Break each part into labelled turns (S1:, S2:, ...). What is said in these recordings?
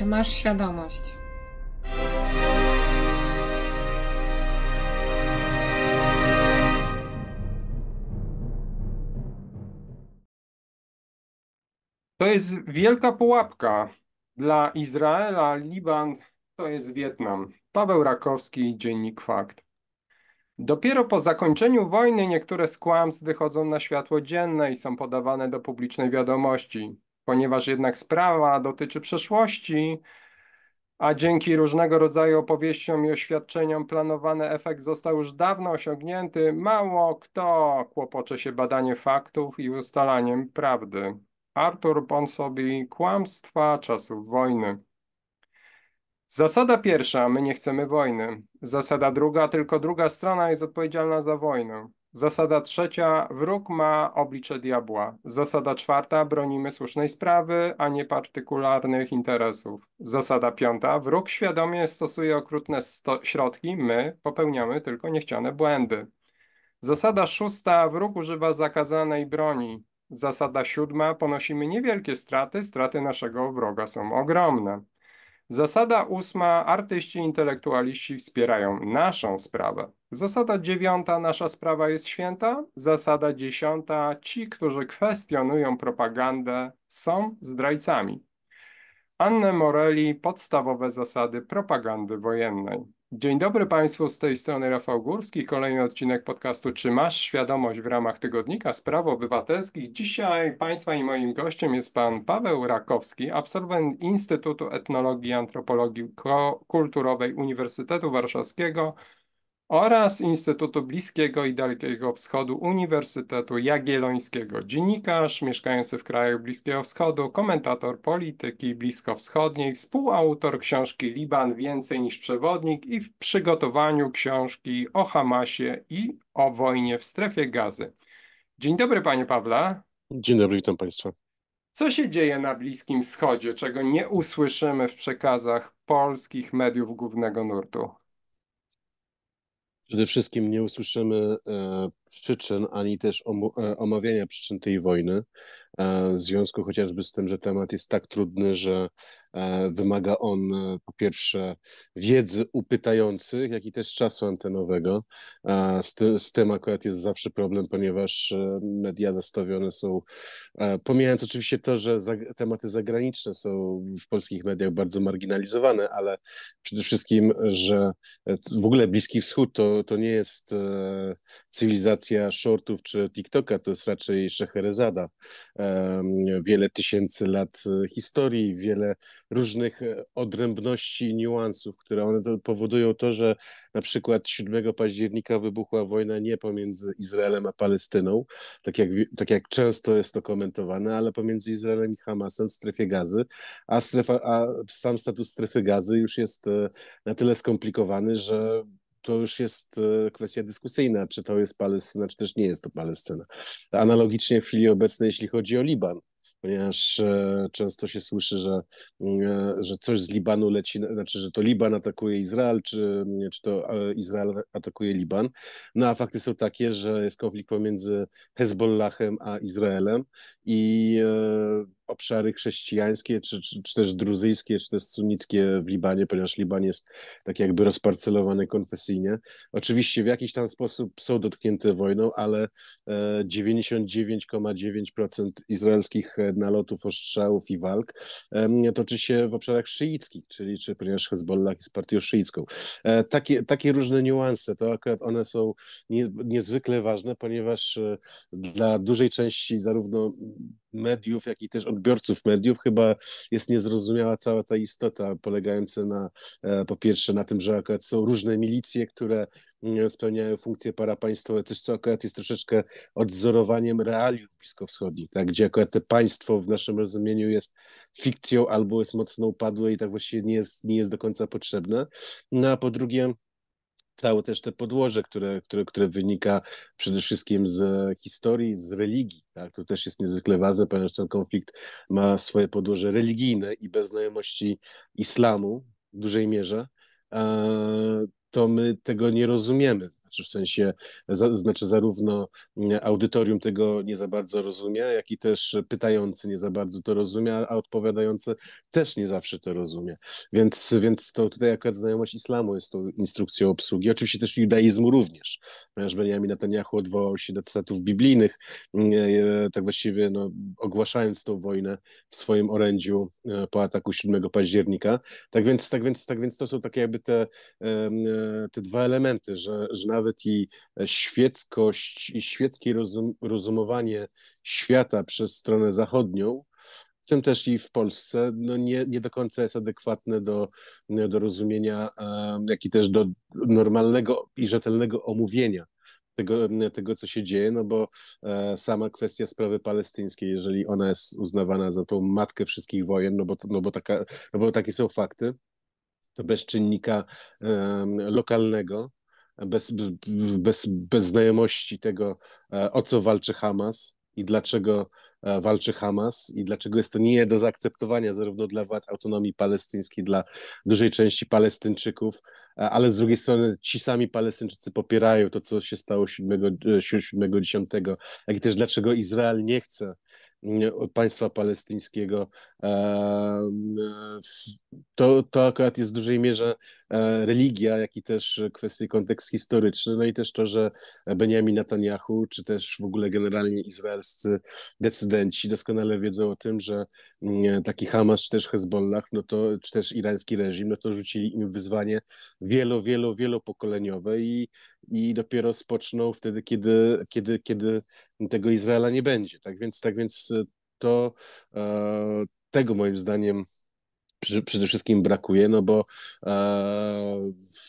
S1: Czy masz świadomość? To jest wielka pułapka dla Izraela, Liban, to jest Wietnam. Paweł Rakowski, Dziennik Fakt. Dopiero po zakończeniu wojny niektóre z kłamstw wychodzą na światło dzienne i są podawane do publicznej wiadomości ponieważ jednak sprawa dotyczy przeszłości, a dzięki różnego rodzaju opowieściom i oświadczeniom planowany efekt został już dawno osiągnięty, mało kto kłopocze się badaniem faktów i ustalaniem prawdy. Artur Ponsobi Kłamstwa czasów wojny. Zasada pierwsza, my nie chcemy wojny. Zasada druga, tylko druga strona jest odpowiedzialna za wojnę. Zasada trzecia, wróg ma oblicze diabła. Zasada czwarta, bronimy słusznej sprawy, a nie partykularnych interesów. Zasada piąta, wróg świadomie stosuje okrutne środki, my popełniamy tylko niechciane błędy. Zasada szósta, wróg używa zakazanej broni. Zasada siódma, ponosimy niewielkie straty, straty naszego wroga są ogromne. Zasada ósma, artyści intelektualiści wspierają naszą sprawę. Zasada dziewiąta, nasza sprawa jest święta. Zasada dziesiąta, ci, którzy kwestionują propagandę, są zdrajcami. Anne Morelli, podstawowe zasady propagandy wojennej. Dzień dobry Państwu, z tej strony Rafał Górski, kolejny odcinek podcastu Czy masz świadomość w ramach tygodnika spraw obywatelskich? Dzisiaj Państwa i moim gościem jest Pan Paweł Rakowski, absolwent Instytutu Etnologii i Antropologii Kulturowej Uniwersytetu Warszawskiego, oraz Instytutu Bliskiego i Dalekiego Wschodu Uniwersytetu Jagiellońskiego. Dziennikarz mieszkający w kraju Bliskiego Wschodu, komentator polityki bliskowschodniej, współautor książki Liban Więcej niż Przewodnik i w przygotowaniu książki o Hamasie i o wojnie w strefie gazy. Dzień dobry, panie Pawle.
S2: Dzień dobry, witam państwa.
S1: Co się dzieje na Bliskim Wschodzie, czego nie usłyszymy w przekazach polskich mediów głównego nurtu?
S2: Przede wszystkim nie usłyszymy e, przyczyn, ani też e, omawiania przyczyn tej wojny, e, w związku chociażby z tym, że temat jest tak trudny, że e, wymaga on po pierwsze wiedzy upytających, jak i też czasu antenowego. Z, ty, z tym akurat jest zawsze problem, ponieważ media nastawione są, pomijając oczywiście to, że za, tematy zagraniczne są w polskich mediach bardzo marginalizowane, ale przede wszystkim, że w ogóle Bliski Wschód to, to nie jest cywilizacja, generacja shortów czy TikToka to jest raczej Szeherezada. Wiele tysięcy lat e, historii, wiele różnych e, odrębności i niuansów, które one powodują to, że na przykład 7 października wybuchła wojna nie pomiędzy Izraelem a Palestyną, tak jak, tak jak często jest to komentowane, ale pomiędzy Izraelem i Hamasem w strefie gazy, a, strefa, a sam status strefy gazy już jest e, na tyle skomplikowany, że to już jest e, kwestia dyskusyjna, czy to jest Palestyna, czy też nie jest to Palestyna. Analogicznie w chwili obecnej, jeśli chodzi o Liban, ponieważ e, często się słyszy, że, mm, e, że coś z Libanu leci, znaczy, że to Liban atakuje Izrael, czy, mm, czy to Izrael atakuje Liban. No a fakty są takie, że jest konflikt pomiędzy Hezbollahem a Izraelem i obszary chrześcijańskie, czy, czy, czy, też druzyjskie, czy też sunnickie w Libanie, ponieważ Liban jest tak jakby rozparcelowany konfesyjnie. Oczywiście w jakiś tam sposób są dotknięte wojną, ale 99,9% e, izraelskich e, nalotów, ostrzałów i walk toczy się w obszarach szyickich, czyli czy, ponieważ Hezbollah jest partią szyicką. E, takie, takie różne niuanse, to akurat one są nie, niezwykle ważne, ponieważ dla dużej części zarówno mediów, jak i też odbiorców mediów, chyba jest niezrozumiała cała ta istota polegająca na, e, po pierwsze na tym, że akurat są różne milicje, które mm, spełniają funkcje parapaństwowe, coś co akurat jest troszeczkę odzorowaniem realiów bliskowschodnich, tak, gdzie akurat państwo w naszym rozumieniu jest fikcją albo jest mocno upadłe i tak właściwie nie jest, nie jest do końca potrzebne. No a po drugie całe też te podłoże, które, które, które wynika przede wszystkim z historii, z religii. Tak? To też jest niezwykle ważne, ponieważ ten konflikt ma swoje podłoże religijne i bez znajomości islamu w dużej mierze, to my tego nie rozumiemy znaczy w sensie, za, znaczy zarówno mm, audytorium tego nie za bardzo rozumie, jak i też pytający nie za bardzo to rozumie, a odpowiadający też nie zawsze to rozumie. Więc, więc to tutaj akurat znajomość islamu jest tą instrukcją obsługi, oczywiście też judaizmu również, ponieważ Benjamin Netanyahu odwołał się do cytatów biblijnych, mm, e, e, tak właściwie no, ogłaszając tą wojnę w swoim orędziu e, po ataku 7 października. Tak więc, tak więc, tak więc to są takie jakby te, te dwa elementy, że, że nawet i e, świeckość i świeckie rozum, rozumowanie świata przez stronę zachodnią, w tym też i w Polsce, no nie, nie do końca jest adekwatne do, e, do rozumienia, e, jak i też do normalnego i rzetelnego omówienia tego, tego, co się dzieje, no bo e, sama kwestia sprawy palestyńskiej, jeżeli ona jest uznawana za tą matkę wszystkich wojen, no bo, no bo, taka, no bo takie są fakty, to bez czynnika e, lokalnego, bez, bez, bez znajomości tego, e, o co walczy Hamas i dlaczego e, walczy Hamas i dlaczego jest to nie do zaakceptowania zarówno dla władz autonomii palestyńskiej, dla dużej części Palestyńczyków, e, ale z drugiej strony ci sami Palestyńczycy popierają to, co się stało 7-10, jak i też dlaczego Izrael nie chce mm, państwa palestyńskiego. To, to akurat jest w dużej mierze E, religia, jak i też kwestie kontekst historyczny, no i też to, że Benjamin Netanyahu, czy też w ogóle generalnie izraelscy decydenci doskonale wiedzą o tym, że mm, taki Hamas, czy też Hezbollah, no to, czy też irański reżim, no to rzucili im wyzwanie wielo, wielo, wielopokoleniowe i, i dopiero spoczną wtedy, kiedy, kiedy, kiedy tego Izraela nie będzie. Tak więc, tak więc to e, tego moim zdaniem przede wszystkim brakuje, no bo e,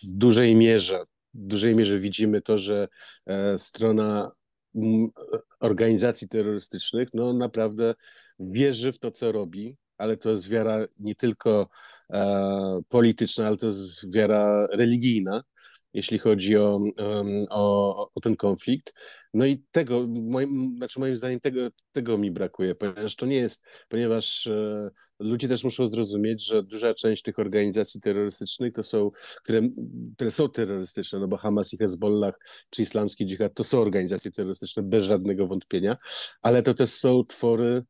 S2: w dużej mierze, w dużej mierze widzimy to, że e, strona organizacji terrorystycznych no naprawdę wierzy w to, co robi, ale to jest wiara nie tylko e, polityczna, ale to jest wiara religijna jeśli chodzi o, o, o ten konflikt. No i tego, moim, znaczy moim zdaniem tego, tego mi brakuje, ponieważ to nie jest, ponieważ e, ludzie też muszą zrozumieć, że duża część tych organizacji terrorystycznych to są, które, które są terrorystyczne, no bo Hamas i Hezbollah czy islamski dżihad to są organizacje terrorystyczne bez żadnego wątpienia, ale to też są twory,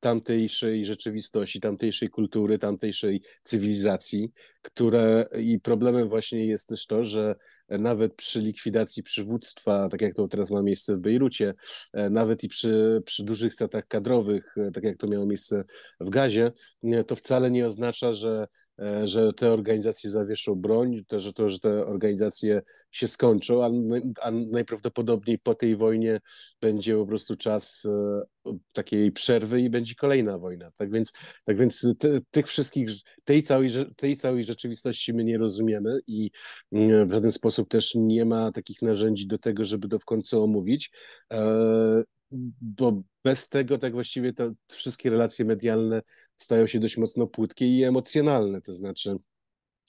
S2: tamtejszej rzeczywistości, tamtejszej kultury, tamtejszej cywilizacji, które i problemem właśnie jest też to, że E, nawet przy likwidacji przywództwa, tak jak to teraz ma miejsce w Bejrucie, e, nawet i przy, przy dużych stratach kadrowych, e, tak jak to miało miejsce w Gazie, to wcale nie oznacza, że, że te organizacje zawieszą broń, to, że, to, że te organizacje się skończą, a, a najprawdopodobniej po tej wojnie będzie po prostu czas takiej przerwy i będzie kolejna wojna. Tak więc, tak więc te, tych wszystkich, tej całej, tej całej rzeczywistości my nie rozumiemy i mm, w żaden sposób sposób też nie ma takich narzędzi do tego, żeby to w końcu omówić, e, bo bez tego tak właściwie te wszystkie relacje medialne stają się dość mocno płytkie i emocjonalne, to znaczy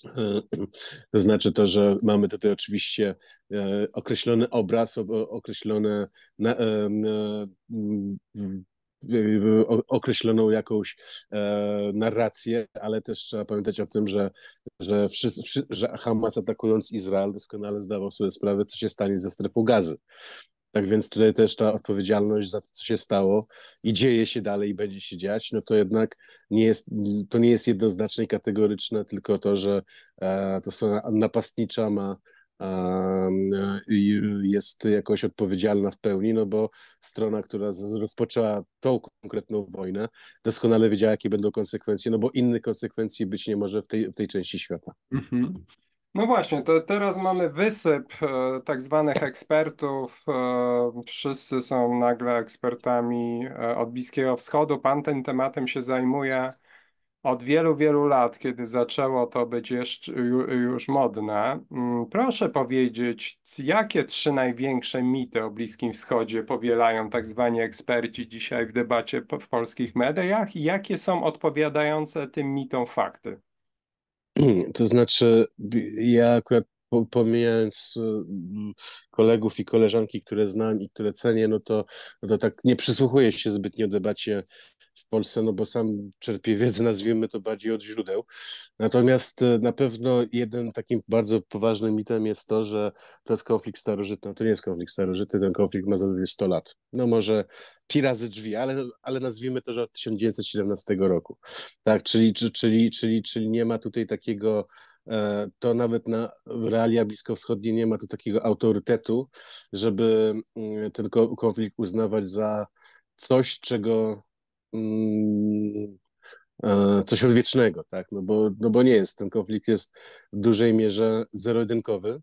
S2: e, to znaczy to, że mamy tutaj oczywiście e, określony obraz, określone Y, y, określoną jakąś e, narrację, ale też trzeba pamiętać o tym, że, że, wszyscy, że Hamas atakując Izrael doskonale zdawał sobie sprawę, co się stanie ze strefą gazy. Tak więc tutaj też ta odpowiedzialność za to, co się stało i dzieje się dalej i będzie się dziać, no to jednak nie jest, to nie jest i kategoryczne, tylko to, że e, to są napastnicza ma E, jest jakoś odpowiedzialna w pełni, no bo strona, która rozpoczęła tą konkretną wojnę, doskonale wiedziała, jakie będą konsekwencje, no bo innych konsekwencji być nie może w tej, w tej części świata. Mhm. No właśnie, to teraz
S1: mamy wysyp e, tak zwanych ekspertów. E, wszyscy są nagle ekspertami od Bliskiego Wschodu. Pan tym tematem się zajmuje od wielu, wielu lat, kiedy zaczęło to być jeszcze, już modne, mm, proszę powiedzieć, jakie trzy największe mity o Bliskim Wschodzie powielają tak zwani eksperci dzisiaj w debacie w polskich mediach i jakie są odpowiadające tym mitom fakty?
S2: To znaczy, ja akurat pomijając y, kolegów i koleżanki, które znam i które cenię, no to, no to tak nie przysłuchuję się zbytnio debacie w Polsce, no bo sam czerpię wiedzę, nazwijmy to bardziej od źródeł. Natomiast e, na pewno jeden takim bardzo poważnym mitem jest to, że to jest konflikt starożytny. No to nie jest konflikt starożytny, ten konflikt ma zaledwie 100 lat. No może pi razy drzwi, ale, ale nazwijmy to, że od 1917 roku. Tak, czyli, czyli, czyli, czyli nie ma tutaj takiego e, to nawet na realia bliskowschodnie nie ma tu takiego autorytetu, żeby mm, ten konflikt uznawać za coś, czego Mm, e, coś odwiecznego, tak? No bo, no bo nie jest, ten konflikt jest w dużej mierze zero-jedynkowy,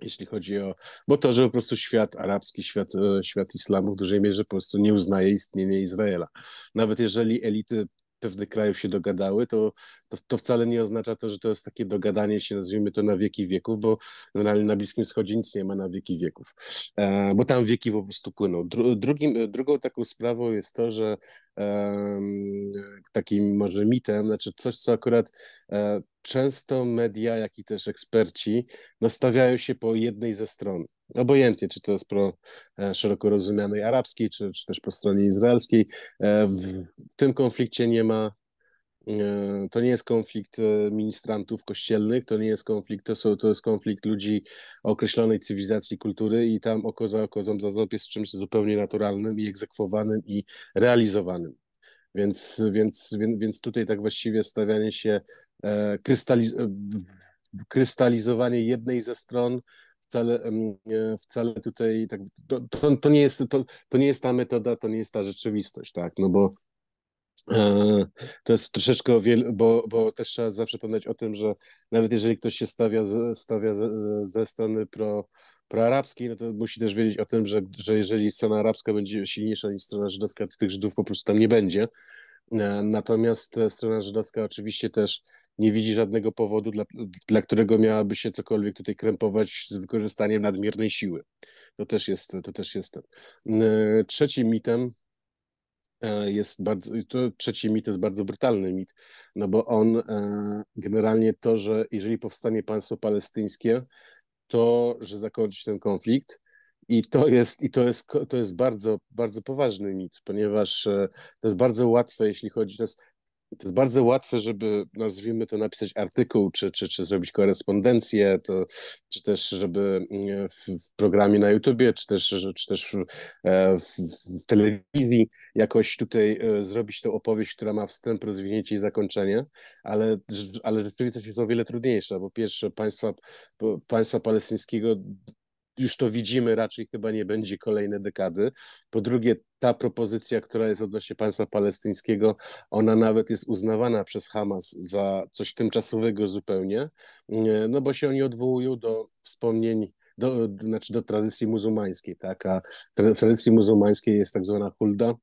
S2: jeśli chodzi o, bo to, że po prostu świat arabski, świat, e, świat islamu w dużej mierze po prostu nie uznaje istnienia Izraela. Nawet jeżeli elity pewnych krajów się dogadały, to, to, to, wcale nie oznacza to, że to jest takie dogadanie się, nazwijmy to na wieki wieków, bo generalnie na Bliskim Wschodzie nic nie ma na wieki wieków, e, bo tam wieki po prostu płyną. drugim, drugą taką sprawą jest to, że e, takim może mitem, znaczy coś, co akurat e, często media, jak i też eksperci nastawiają się po jednej ze stron obojętnie, czy to jest pro e, szeroko rozumianej arabskiej, czy, czy też po stronie izraelskiej. E, w tym konflikcie nie ma, e, to nie jest konflikt ministrantów kościelnych, to nie jest konflikt, to, są, to jest konflikt ludzi określonej cywilizacji, kultury i tam oko za oko, ząb za ząb jest czymś zupełnie naturalnym i egzekwowanym i realizowanym. Więc, więc, więc tutaj tak właściwie stawianie się, krystaliz krystalizowanie jednej ze stron wcale, e, wcale tutaj tak, to, to, to, nie jest, to, to nie jest ta metoda, to nie jest ta rzeczywistość, tak, no bo e, to jest troszeczkę, wiel... bo, bo też trzeba zawsze pamiętać o tym, że nawet jeżeli ktoś się stawia, stawia ze, ze strony pro, proarabskiej, no to musi też wiedzieć o tym, że, że jeżeli strona arabska będzie silniejsza niż strona żydowska, to tych Żydów po prostu tam nie będzie. E, natomiast e, strona żydowska oczywiście też nie widzi żadnego powodu, dla, dla którego miałaby się cokolwiek tutaj krępować z wykorzystaniem nadmiernej siły. To też jest, to też jest e, Trzecim mitem jest bardzo, to trzeci mit jest bardzo brutalny mit, no bo on generalnie to, że jeżeli powstanie państwo palestyńskie, to, że zakończy ten konflikt, i to jest, i to jest, to jest bardzo, bardzo poważny mit, ponieważ e, to jest bardzo łatwe, jeśli chodzi, to jest, to jest bardzo łatwe, żeby, nazwijmy to, napisać artykuł, czy, czy, czy zrobić korespondencję, to, czy też, żeby e, w, w programie na YouTubie, czy też, czy też e, w, w, telewizji jakoś tutaj zrobić tą opowieść, która ma wstęp, rozwinięcie i zakończenie, ale, ale rzeczywistość jest o wiele trudniejsza, bo pierwsze, państwa, państwa palestyńskiego już to widzimy, raczej chyba nie będzie kolejne dekady. Po drugie, ta propozycja, która jest odnośnie państwa palestyńskiego, ona nawet jest uznawana przez Hamas za coś tymczasowego zupełnie, e, no bo się oni odwołują do wspomnień do, znaczy do tradycji muzułmańskiej, tak? A w tradycji muzułmańskiej jest tak zwana hulda,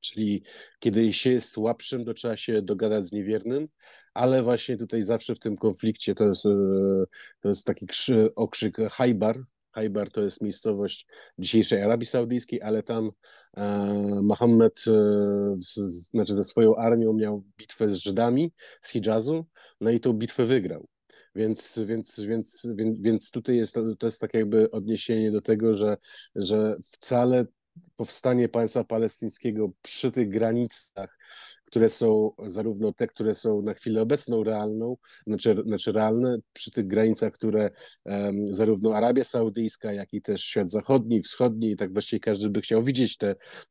S2: czyli kiedy się jest słabszym, to trzeba się dogadać z niewiernym, ale właśnie tutaj zawsze w tym konflikcie to jest, e, to jest taki okrzyk hajbar, Hajbar to jest miejscowość dzisiejszej Arabii Saudyjskiej, ale tam e, Mohammed e, znaczy ze swoją armią miał bitwę z Żydami z Hidżazu, no i tą bitwę wygrał. Więc, więc, więc, więc, więc tutaj jest, to jest tak jakby odniesienie do tego, że, że wcale powstanie państwa palestyńskiego przy tych granicach które są zarówno te, które są na chwilę obecną realną, znaczy, znaczy realne, przy tych granicach, które um, zarówno Arabia Saudyjska, jak i też świat zachodni, wschodni, i tak właściwie każdy by chciał widzieć te,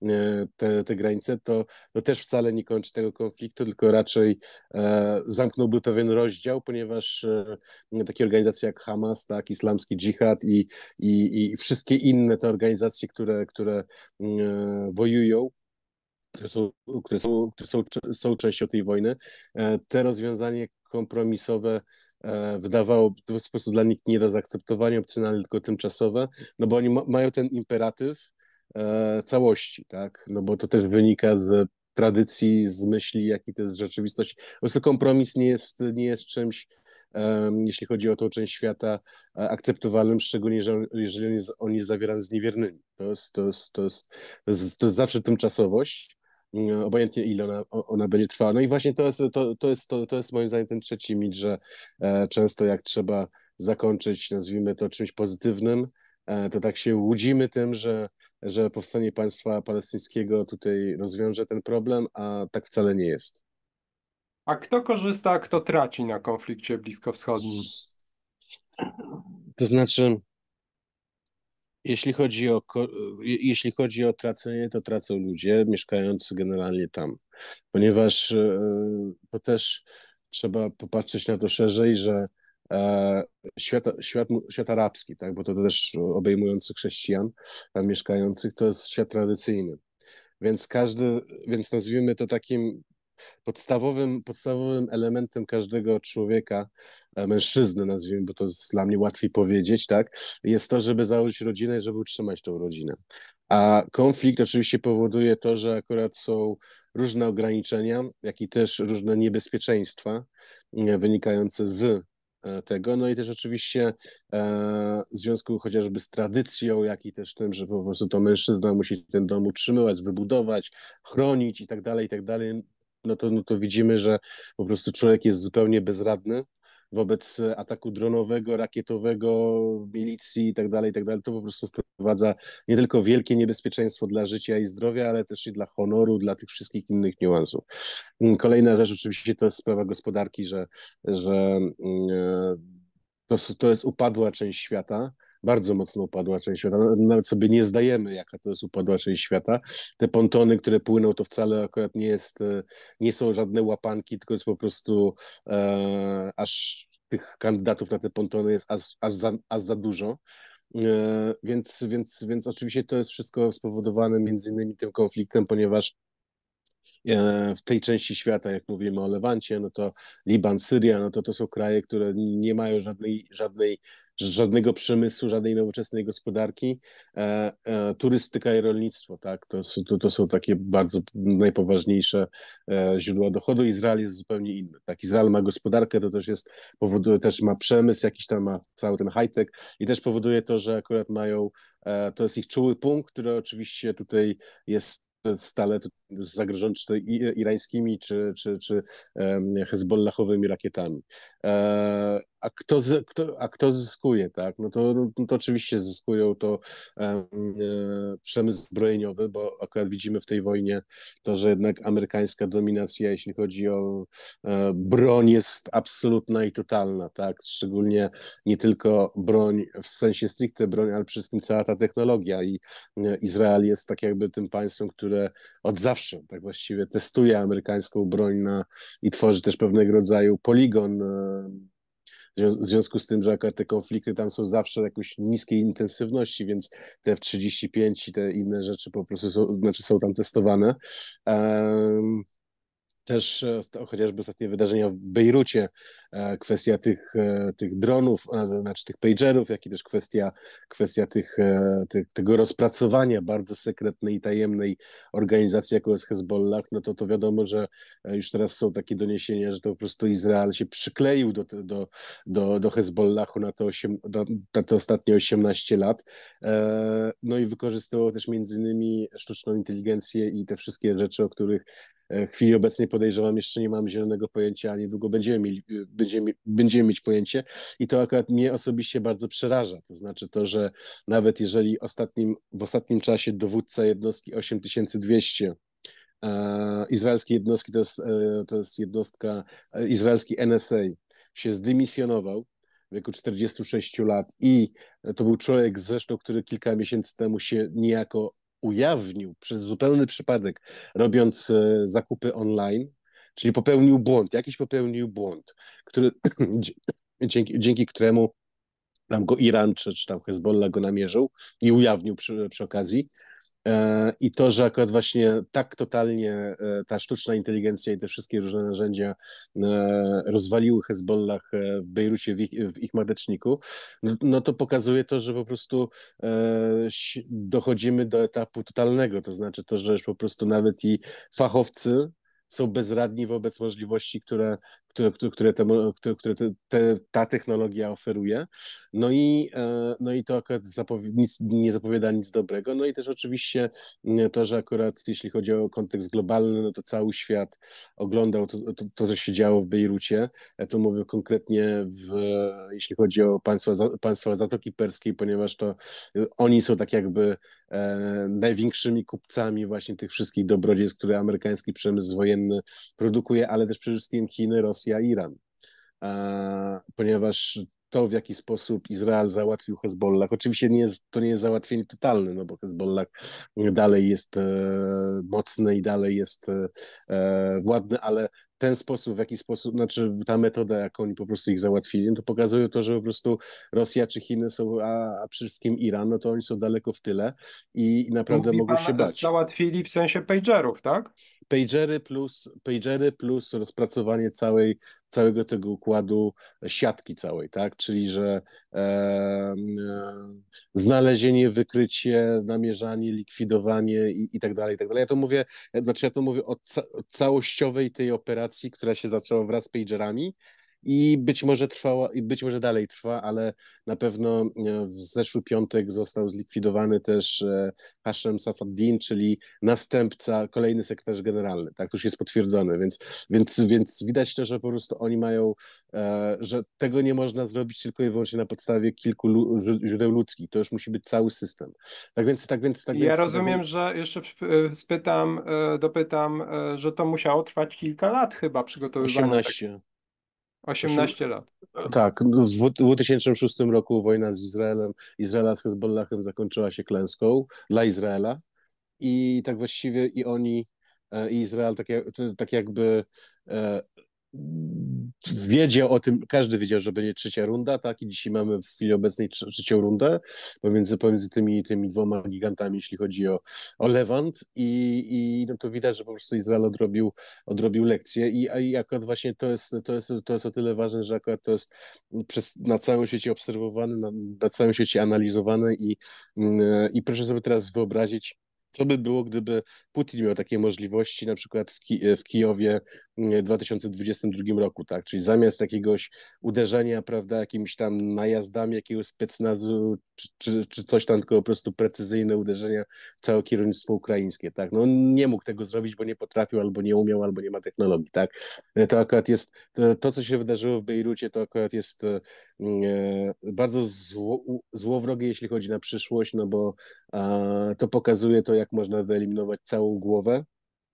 S2: e, te, te granice, to, też wcale nie kończy tego konfliktu, tylko raczej e, zamknąłby pewien rozdział, ponieważ e, takie organizacje jak Hamas, tak, Islamski Dżihad i, i, i wszystkie inne te organizacje, które, które mm, e, wojują, które są, które są, które są, są częścią tej wojny, e, te rozwiązanie kompromisowe e, wydawało, to jest po prostu dla nich nie do zaakceptowania opcjonalne, tylko tymczasowe, no bo oni ma, mają ten imperatyw e, całości, tak, no bo to też wynika z tradycji, z myśli, jaki to też z rzeczywistości. Po prostu kompromis nie jest, nie jest czymś, jeśli chodzi o tą część świata, akceptowalnym, szczególnie jeżeli on jest zawierany z niewiernymi. To jest, to jest, to jest, to jest, to jest zawsze tymczasowość. Mm, obojętnie ile ona, ona będzie trwała. No i właśnie to jest, to, to, jest, to, to jest moim zdaniem ten trzeci mit, że e, często jak trzeba zakończyć, nazwijmy to czymś pozytywnym, e, to tak się łudzimy tym, że, że powstanie państwa palestyńskiego tutaj rozwiąże ten problem, a tak wcale nie jest.
S1: A kto korzysta, a kto traci na konflikcie bliskowschodnim?
S2: To znaczy, jeśli chodzi o, jeśli chodzi o tracenie, to tracą ludzie mieszkający generalnie tam, ponieważ e, to też trzeba popatrzeć na to szerzej, że e, świat, świat, świat arabski, tak, bo to też obejmujący chrześcijan tam mieszkających, to jest świat tradycyjny. Więc każdy, więc nazwijmy to takim podstawowym, podstawowym elementem każdego człowieka E, mężczyzny, nazwijmy, bo to jest dla mnie łatwiej powiedzieć, tak, jest to, żeby założyć rodzinę i żeby utrzymać tą rodzinę. A konflikt oczywiście powoduje to, że akurat są różne ograniczenia, jak i też różne niebezpieczeństwa e, wynikające z e, tego. No i też oczywiście w związku chociażby z tradycją, jak i też tym, że po prostu to mężczyzna musi ten dom utrzymywać, wybudować, chronić i tak dalej, i tak dalej. No to, no to widzimy, że po prostu człowiek jest zupełnie bezradny wobec ataku dronowego, rakietowego, milicji itd., tak itd. Tak to po prostu wprowadza nie tylko wielkie niebezpieczeństwo dla życia i zdrowia, ale też i dla honoru, dla tych wszystkich innych niuansów. Mm, kolejna rzecz oczywiście to jest sprawa gospodarki, że, że mm, e, to, to jest upadła część świata, bardzo mocno upadła część świata. No, nawet sobie nie zdajemy, jaka to jest upadła część świata. Te pontony, które płyną, to wcale akurat nie, jest, e, nie są żadne łapanki, tylko jest po prostu e, aż tych kandydatów na te pontony jest aż, aż, za, aż za dużo. E, więc, więc, więc oczywiście to jest wszystko spowodowane między innymi tym konfliktem, ponieważ E, w tej części świata, jak mówimy o Lewancie, no to Liban, Syria, no to to są kraje, które nie mają żadnej, żadnej żadnego przemysłu, żadnej nowoczesnej gospodarki, e, e, turystyka i rolnictwo, tak, to, to, to są takie bardzo najpoważniejsze e, źródła dochodu, Izrael jest zupełnie inny, tak, Izrael ma gospodarkę, to też jest, powoduje, też ma przemysł, jakiś tam ma cały ten high-tech i też powoduje to, że akurat mają, e, to jest ich czuły punkt, który oczywiście tutaj jest stale zagrożony czy to irańskimi, czy, czy, czy Hezbollahowymi rakietami. E, a kto, z, kto, a kto zyskuje, tak? No to, no, no to oczywiście zyskują to e, przemysł zbrojeniowy, bo akurat widzimy w tej wojnie to, że jednak amerykańska dominacja, jeśli chodzi o e, broń, jest absolutna i totalna, tak? Szczególnie nie tylko broń w sensie stricte broń, ale przede wszystkim cała ta technologia i e, Izrael jest tak jakby tym państwem, które od zawsze tak właściwie testuje amerykańską broń na, i tworzy też pewnego rodzaju poligon e, w związku z tym, że akurat te konflikty tam są zawsze jakoś niskiej intensywności, więc te F-35 i te inne rzeczy po prostu są, znaczy są tam testowane też e, chociażby ostatnie wydarzenia w Bejrucie, e, kwestia tych, e, tych dronów, znaczy tych pagerów, jak i też kwestia, kwestia tych, tych, tego rozpracowania bardzo sekretnej i tajemnej organizacji, jaką jest Hezbollah, no to to wiadomo, że już teraz są takie doniesienia, że to po prostu Izrael się przykleił do, do, do, do Hezbollahu na te, osiem, do, na te ostatnie 18 lat, no i wykorzystywał też między innymi sztuczną inteligencję i te wszystkie rzeczy, o których E, w chwili obecnej podejrzewam, jeszcze nie mam zielonego pojęcia, a niedługo będziemy, mieli, e, będziemy, będziemy mieć pojęcie. I to akurat mnie osobiście bardzo przeraża. To znaczy to, że nawet jeżeli ostatnim, w ostatnim czasie dowódca jednostki 8200 e, izraelskiej jednostki, to jest, to jest jednostka izraelski NSA, się zdymisjonował w wieku 46 lat i to był człowiek zresztą, który kilka miesięcy temu się niejako ujawnił przez zupełny przypadek, robiąc e, zakupy online, czyli popełnił błąd, jakiś popełnił błąd, który, dzięki, dzięki któremu tam go Iran czy, czy tam Hezbollah go namierzył i ujawnił przy, przy okazji, E, I to, że akurat właśnie tak totalnie e, ta sztuczna inteligencja i te wszystkie różne narzędzia e, rozwaliły Hezbollah w Bejrucie, w ich, w ich mateczniku, no, no to pokazuje to, że po prostu dochodzimy do etapu totalnego. To znaczy to, że już po prostu nawet i fachowcy są bezradni wobec możliwości, które które, które, te, które te, te, ta technologia oferuje. No i, e, no i to akurat zapowi- nic, nie zapowiada nic dobrego. No i też oczywiście to, że akurat jeśli chodzi o kontekst globalny, no to cały świat oglądał to, to, to co się działo w Bejrucie. Ja e, to mówię konkretnie, w, jeśli chodzi o państwa, państwa Zatoki Perskiej, ponieważ to y, oni są tak jakby e, największymi kupcami właśnie tych wszystkich dobrodziejstw, które amerykański przemysł wojenny produkuje, ale też przede wszystkim Chiny, Rosja, Rosja-Iran, ponieważ to, w jaki sposób Izrael załatwił Hezbollah. Oczywiście nie jest, to nie jest załatwienie totalne, no bo Hezbollah dalej jest e, mocny i dalej jest e, e, władny, ale ten sposób, w jaki sposób, znaczy ta metoda, jaką oni po prostu ich załatwili, no to pokazuje to, że po prostu Rosja czy Chiny są, a, a przede wszystkim Iran, no to oni są daleko w tyle i, i naprawdę mogą się bać. Załatwili w sensie pagerów, tak? Pagery plus, pagery plus rozpracowanie całej, całego tego układu siatki całej, tak? Czyli, że e, e, znalezienie, wykrycie, namierzanie, likwidowanie i, i tak dalej, i tak dalej. Ja to mówię, znaczy ja to mówię o, ca- o całościowej tej operacji która się zaczęła wraz z pagerami, i być może trwała, i być może dalej trwa, ale na pewno e, w zeszły piątek został zlikwidowany też e, Hashem Safaddin, czyli następca, kolejny sekretarz generalny, tak, to już jest potwierdzony, więc, więc, więc widać też, że po prostu oni mają, e, że tego nie można zrobić tylko i wyłącznie na podstawie kilku źródeł ludzkich, to już musi być cały system. Tak więc, tak więc, tak ja więc... Ja rozumiem,
S1: że jeszcze spytam, dopytam, że to musiało trwać kilka lat chyba przygotowywanie. Tak? 18. 18 lat.
S2: Tak, no w 2006 roku wojna z Izraelem, Izraela z Hezbollahem zakończyła się klęską dla Izraela i tak właściwie i oni, e, i Izrael tak, jak, tak jakby e, wiedział o tym, każdy wiedział, że będzie trzecia runda, tak? I dzisiaj mamy w chwili obecnej trzecią rundę pomiędzy, pomiędzy tymi, tymi dwoma gigantami, jeśli chodzi o, o Lewant i, i no to widać, że po prostu Izrael odrobił, odrobił lekcję i, i akurat właśnie to jest, to, jest, to jest o tyle ważne, że akurat to jest przez, na całym świecie obserwowane, na, na całym świecie analizowane i, mm, e, i proszę sobie teraz wyobrazić, co by było, gdyby Putin miał takie możliwości, na przykład w, Ki w Kijowie 2022 e, roku, tak? Czyli zamiast jakiegoś uderzenia, prawda, jakimś tam najazdami jakiegoś specnazu czy, czy, czy, coś tam, tylko po prostu precyzyjne uderzenia w całe kierownictwo ukraińskie, tak? No nie mógł tego zrobić, bo nie potrafił, albo nie umiał, albo nie ma technologii, tak? E, to akurat jest, to, to co się wydarzyło w Bejrucie, to akurat jest e, e bardzo zło, złowrogie, jeśli chodzi na przyszłość, no bo e, to pokazuje to, jak można wyeliminować całą głowę,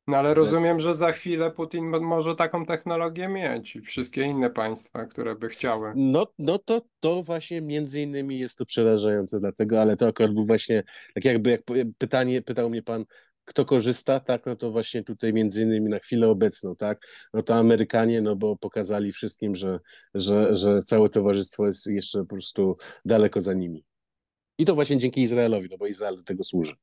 S2: no ale rozumiem,
S1: że za chwilę Putin może taką technologię mieć i wszystkie inne państwa, które by chciały. No,
S2: no to, to właśnie między innymi jest to przerażające dlatego, ale to akurat był właśnie, tak jakby jak pytanie, pytał mnie pan, kto korzysta, tak, no to właśnie tutaj między innymi na chwilę obecną, tak, no to Amerykanie, no bo pokazali wszystkim, że, że, że całe towarzystwo jest jeszcze po prostu daleko za nimi. I to właśnie dzięki Izraelowi, no bo Izrael do tego służy.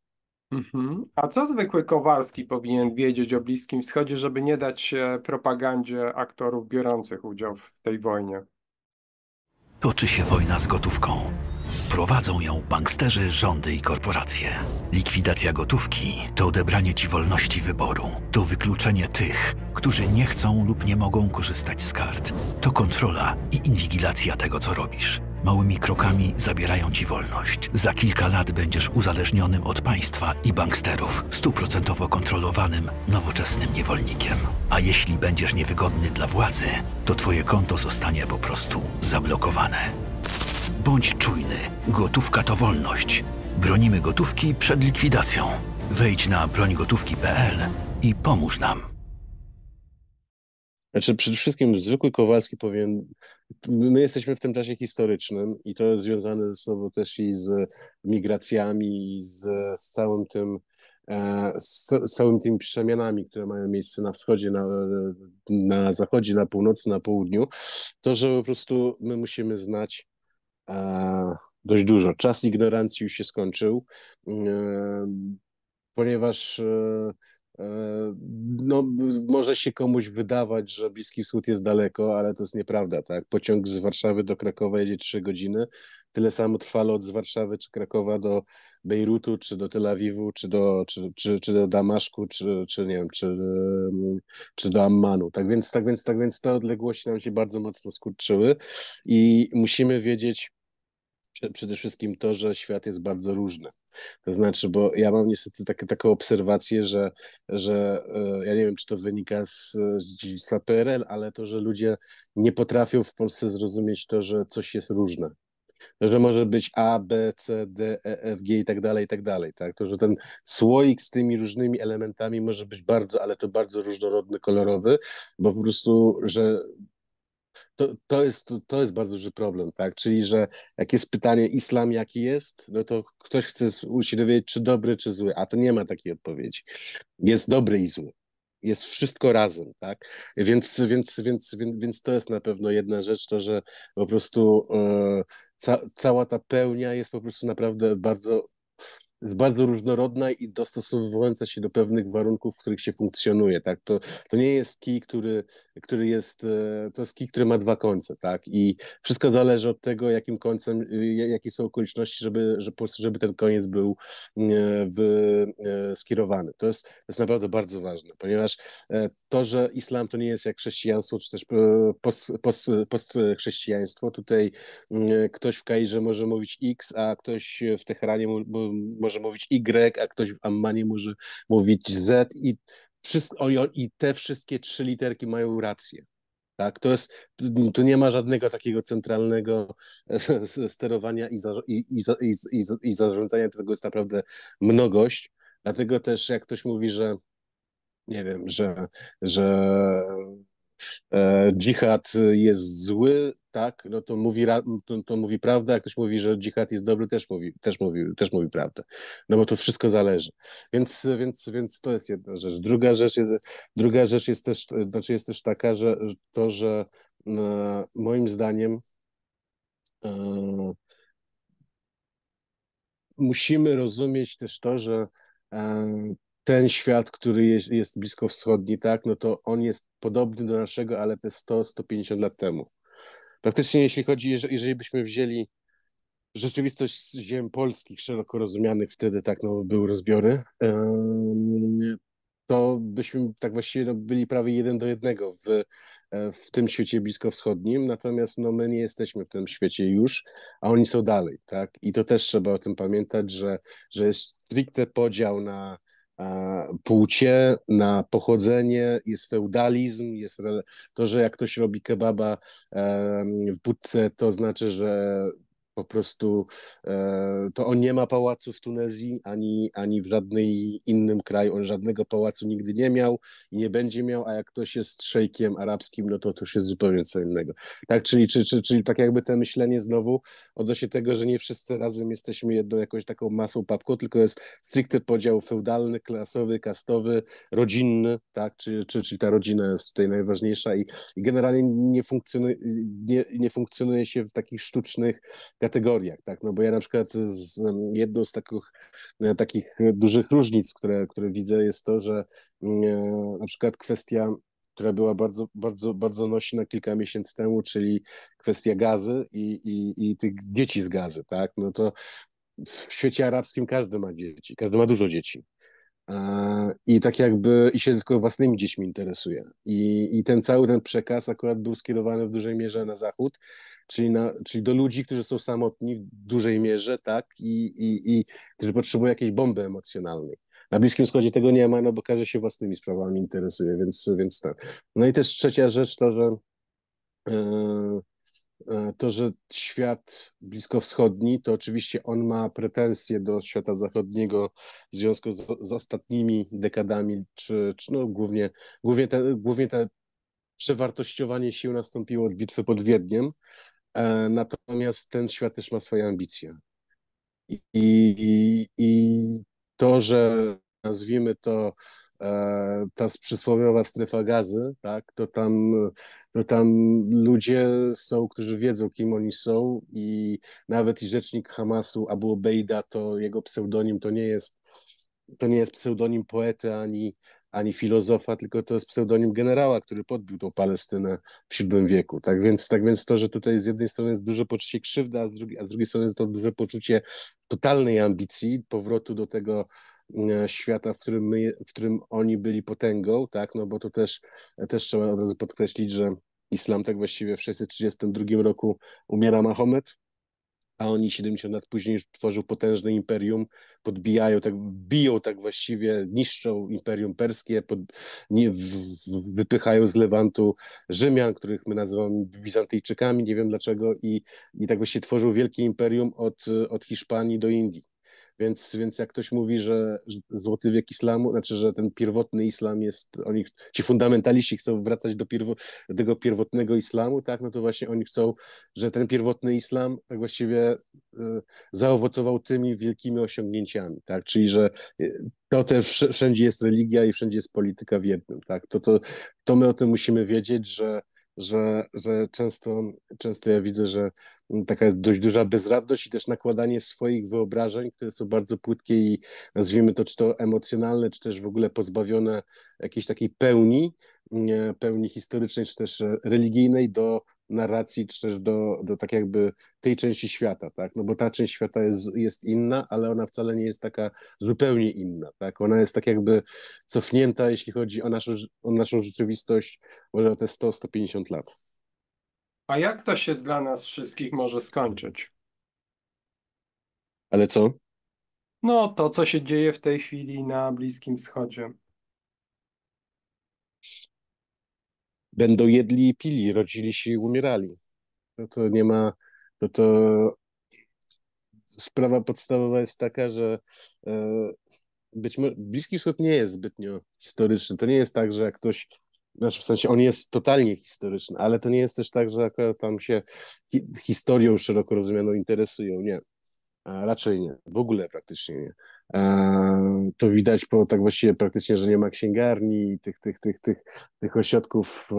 S2: Mhm. A co
S1: zwykły Kowalski powinien wiedzieć o Bliskim Wschodzie, żeby nie dać się propagandzie aktorów biorących udział w tej wojnie?
S2: Toczy się wojna z gotówką. Prowadzą ją banksterzy, rządy i korporacje. Likwidacja gotówki to odebranie ci wolności wyboru, to wykluczenie tych, którzy nie chcą lub nie mogą korzystać z kart, to kontrola i inwigilacja tego, co robisz. Małymi krokami zabierają ci wolność. Za kilka lat będziesz uzależnionym od państwa i banksterów, stuprocentowo kontrolowanym nowoczesnym niewolnikiem. A jeśli będziesz niewygodny dla władzy, to twoje konto zostanie po prostu zablokowane. Bądź czujny. Gotówka to wolność. Bronimy gotówki przed likwidacją. Wejdź na brońgotówki.pl i pomóż nam. Znaczy, przede wszystkim zwykły Kowalski powinien my jesteśmy w tym czasie historycznym i to jest związane ze sobą też i z migracjami, i z, z całym tym e, z, z tymi przemianami, które mają miejsce na wschodzie, na, na zachodzie, na północy, na południu, to że po prostu my musimy znać e, dość dużo. Czas ignorancji już się skończył, e, ponieważ e, no, może się komuś wydawać, że Bliski Wschód jest daleko, ale to jest nieprawda. Tak? Pociąg z Warszawy do Krakowa jedzie 3 godziny. Tyle samo trwa lot z Warszawy czy Krakowa do Bejrutu, czy do Tel Awiwu, czy do, czy, czy, czy do Damaszku, czy, czy nie wiem, czy, czy do Ammanu. Tak więc, tak, więc, tak więc te odległości nam się bardzo mocno skurczyły i musimy wiedzieć przede wszystkim to, że świat jest bardzo różny to znaczy, bo ja mam niestety takie, taką obserwację, że, że e, ja nie wiem, czy to wynika z, z dziedzictwa PRL, ale to, że ludzie nie potrafią w Polsce zrozumieć to, że coś jest różne że może być A, B, C, D, E, F, G i tak dalej, i tak dalej, tak? To, że ten słoik z tymi różnymi elementami może być bardzo, ale to bardzo różnorodny, kolorowy, bo po prostu, że to, to, jest, to jest bardzo duży problem, tak? Czyli, że jak jest pytanie islam jaki jest, no to ktoś chce się dowiedzieć, czy dobry, czy zły, a to nie ma takiej odpowiedzi. Jest dobry i zły. Jest wszystko razem, tak? Więc, więc, więc, więc, więc to jest na pewno jedna rzecz, to, że po prostu yy, ca cała ta pełnia jest po prostu naprawdę bardzo jest bardzo różnorodna i dostosowująca się do pewnych warunków, w których się funkcjonuje, tak? To, to nie jest kij, który, który jest, e, to jest kij, który ma dwa końce, tak? I wszystko zależy od tego, jakim końcem, y, jakie są okoliczności, żeby, żeby, ten koniec był e, w, e, skierowany. To jest, jest naprawdę bardzo ważne, ponieważ to, że islam to nie jest jak chrześcijaństwo, czy też post, post, tutaj mm, ktoś w Kairze może mówić X, a ktoś w Teheranie może może mówić Y, a ktoś w Ammanie może mówić Z i, wszystko, i te wszystkie trzy literki mają rację. Tak, to jest, tu nie ma żadnego takiego centralnego e, sterowania i, za, i, i, i, i zarządzania, tego jest naprawdę mnogość. Dlatego też jak ktoś mówi, że nie wiem, że, że e, dżihad jest zły, tak, no to mówi, to, to mówi prawdę, jak ktoś mówi, że dżihad jest dobry, też mówi, też mówi, też mówi prawdę, no bo to wszystko zależy. Więc, więc, więc to jest jedna rzecz. Druga rzecz jest, druga rzecz jest, też, znaczy jest też taka, że to, że e, moim zdaniem e, musimy rozumieć też to, że e, ten świat, który jest, jest blisko wschodni, tak, no to on jest podobny do naszego, ale te 100-150 lat temu. Praktycznie jeśli chodzi, jeżeli byśmy wzięli rzeczywistość ziem polskich, szeroko rozumianych wtedy, tak, no były rozbiory, to byśmy tak właściwie no, byli prawie jeden do jednego w, e, w tym świecie bliskowschodnim, natomiast no, my nie jesteśmy w tym świecie już, a oni są dalej, tak, i to też trzeba o tym pamiętać, że, że jest stricte podział na płcie, na pochodzenie, jest feudalizm, jest to, że jak ktoś robi kebaba w budce, to znaczy, że po prostu e, to on nie ma pałacu w Tunezji ani, ani w żadnym innym kraju. On żadnego pałacu nigdy nie miał i nie będzie miał, a jak ktoś jest szejkiem arabskim, no to to już jest zupełnie co innego. Tak, czyli, czy, czy, czyli tak jakby te myślenie znowu odnośnie tego, że nie wszyscy razem jesteśmy jedną jakąś taką masą papką, tylko jest stricte podział feudalny, klasowy, kastowy, rodzinny, tak, czy, czy, czyli ta rodzina jest tutaj najważniejsza i, i generalnie nie funkcjonuje, nie, nie funkcjonuje się w takich sztucznych kategoriach, tak? No bo ja na przykład z, jedną z takich, e, takich dużych różnic, które, które widzę, jest to, że mm, e, na przykład kwestia która była bardzo, bardzo, bardzo nośna kilka miesięcy temu, czyli kwestia gazy i, i, i tych dzieci z gazy, tak? No to w świecie arabskim każdy ma dzieci, każdy ma dużo dzieci. E, I tak jakby i się tylko własnymi dziećmi interesuje. I, I ten cały ten przekaz akurat był skierowany w dużej mierze na zachód, czyli, na, czyli do ludzi, którzy są samotni w dużej mierze, tak, i, i, i którzy potrzebują jakiejś bomby emocjonalnej. Na Bliskim Wschodzie tego nie ma, no bo każdy się własnymi sprawami interesuje, więc, więc tak. No i też trzecia rzecz to, że yy, E, to, że świat bliskowschodni, to oczywiście on ma pretensje do świata zachodniego w związku z, z ostatnimi dekadami, czy, czy no głównie, głównie, te, głównie te przewartościowanie sił nastąpiło od bitwy pod Wiedniem, e, natomiast ten świat też ma swoje ambicje. I, i, i to, że nazwijmy to E, ta przysłowiowa strefa gazy, tak, to tam, to tam ludzie są, którzy wiedzą, kim oni są i nawet i rzecznik Hamasu Abu Obeida, to jego pseudonim to nie jest, to nie jest pseudonim poety ani, ani filozofa, tylko to jest pseudonim generała, który podbił tą Palestynę w VII wieku. Tak więc, tak więc to, że tutaj z jednej strony jest duże poczucie krzywdy, a z, drugiej, a z drugiej strony jest to duże poczucie totalnej ambicji, powrotu do tego, E, świata, w którym, my, w którym oni byli potęgą, tak? No bo to też, też trzeba od razu podkreślić, że islam tak właściwie w 632 roku umiera Mahomet, a oni 70 lat później już tworzył potężne imperium, podbijają, tak, biją tak właściwie, niszczą imperium perskie, pod, nie, w, w, wypychają z Lewantu Rzymian, których my nazywamy Bizantyjczykami, nie wiem dlaczego, i, i tak właściwie tworzą wielkie imperium od, od Hiszpanii do Indii. Więc, więc jak ktoś mówi, że złoty wiek islamu, znaczy, że ten pierwotny islam jest, oni, ci fundamentaliści chcą wracać do, pierwo, do tego pierwotnego islamu, tak, no to właśnie oni chcą, że ten pierwotny islam tak właściwie y, zaowocował tymi wielkimi osiągnięciami, tak, czyli, że y, to też wszędzie jest religia i wszędzie jest polityka w jednym, tak, to, to, to my o tym musimy wiedzieć, że że, że często, często ja widzę, że taka jest dość duża bezradność i też nakładanie swoich wyobrażeń, które są bardzo płytkie i nazwijmy to czy to emocjonalne, czy też w ogóle pozbawione jakiejś takiej pełni, pełni historycznej, czy też religijnej do narracji, czy też do, do tak jakby tej części świata, tak? No bo ta część świata jest, jest inna, ale ona wcale nie jest taka zupełnie inna, tak? Ona jest tak jakby cofnięta, jeśli chodzi o naszą, o naszą rzeczywistość, może o te 100-150 lat.
S1: A jak to się dla nas wszystkich może skończyć? Ale co? No, to, co się dzieje w tej chwili na Bliskim
S2: Wschodzie. Będą jedli i pili, rodzili się i umierali. No to nie ma, to to sprawa podstawowa jest taka, że e, być może Bliski Wschód nie jest zbytnio historyczny. To nie jest tak, że jak ktoś znaczy w sensie on jest totalnie historyczny, ale to nie jest też tak, że akurat tam się historią szeroko rozumianą interesują, nie. raczej nie, w ogóle praktycznie nie. to widać po tak właściwie praktycznie, że nie ma księgarni, tych, tych, tych, tych, tych ośrodków e,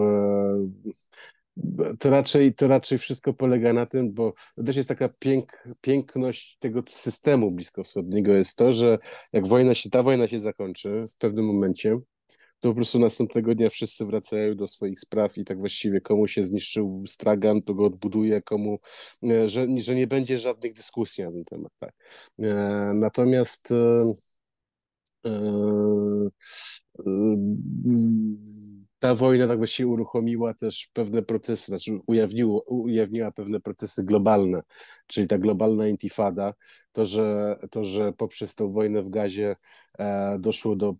S2: to raczej, to raczej wszystko polega na tym, bo też jest taka pięk, piękność tego systemu bliskowschodniego jest to, że jak wojna się, ta wojna się zakończy w pewnym momencie, to po prostu następnego dnia wszyscy wracają do swoich spraw i tak właściwie komu się zniszczył stragan, to go odbuduje, komu, e, że, że nie będzie żadnych dyskusji na ten temat. Tak. E, natomiast e, ta wojna tak się uruchomiła też pewne procesy, znaczy ujawniło, ujawniła pewne procesy globalne, czyli ta globalna intifada, to, że, to, że poprzez tą wojnę w gazie e, doszło do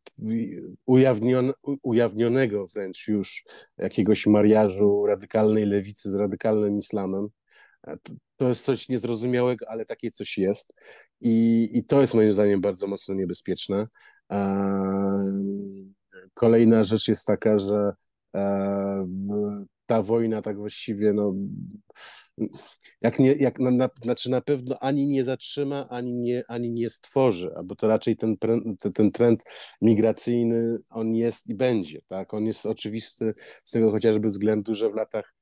S2: ujawnion, ujawnionego wręcz już jakiegoś mariażu radykalnej lewicy z radykalnym islamem. E, to, to jest coś niezrozumiałego, ale takie coś jest. I, I to jest moim zdaniem bardzo mocno niebezpieczne. E, Kolejna rzecz jest taka, że e, ta wojna tak właściwie, no, jak nie, jak na, na, znaczy na pewno ani nie zatrzyma, ani nie, ani nie stworzy, albo to raczej ten, ten trend migracyjny, on jest i będzie, tak, on jest oczywisty z tego chociażby względu, że w latach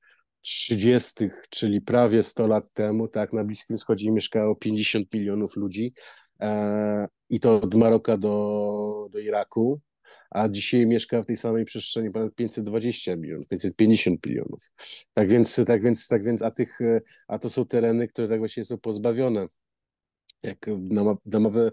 S2: 30., czyli prawie 100 lat temu, tak, na Bliskim Wschodzie mieszkało 50 milionów ludzi e, i to od Maroka do, do Iraku, a dzisiaj mieszka w tej samej przestrzeni ponad 520 milionów, 550 milionów. Tak więc, tak więc, tak więc a, tych, e, a to są tereny, które tak właśnie są pozbawione jak y, na, map, na mapę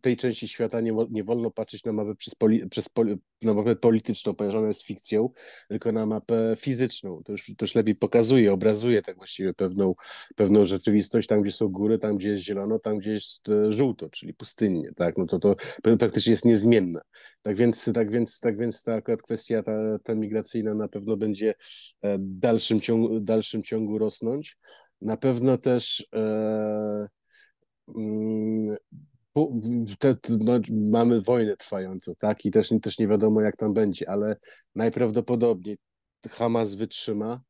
S2: tej części świata nie, nie wolno patrzeć na mapę, przez, poli, przez poli, na mapę polityczną, ponieważ ona jest fikcją, tylko na mapę fizyczną. To już, to już lepiej pokazuje, obrazuje tak właściwie pewną, pewną rzeczywistość, tam gdzie są góry, tam gdzie jest zielono, tam gdzie jest e, żółto, czyli pustynnie, tak? No to to praktycznie jest niezmienne. Tak więc, tak więc, tak więc ta akurat kwestia ta, ta migracyjna na pewno będzie e, w dalszym ciągu, dalszym ciągu rosnąć. Na pewno też... E, Mm, te, no, mamy wojnę trwającą, tak? I też, też nie wiadomo, jak tam będzie, ale najprawdopodobniej Hamas wytrzyma,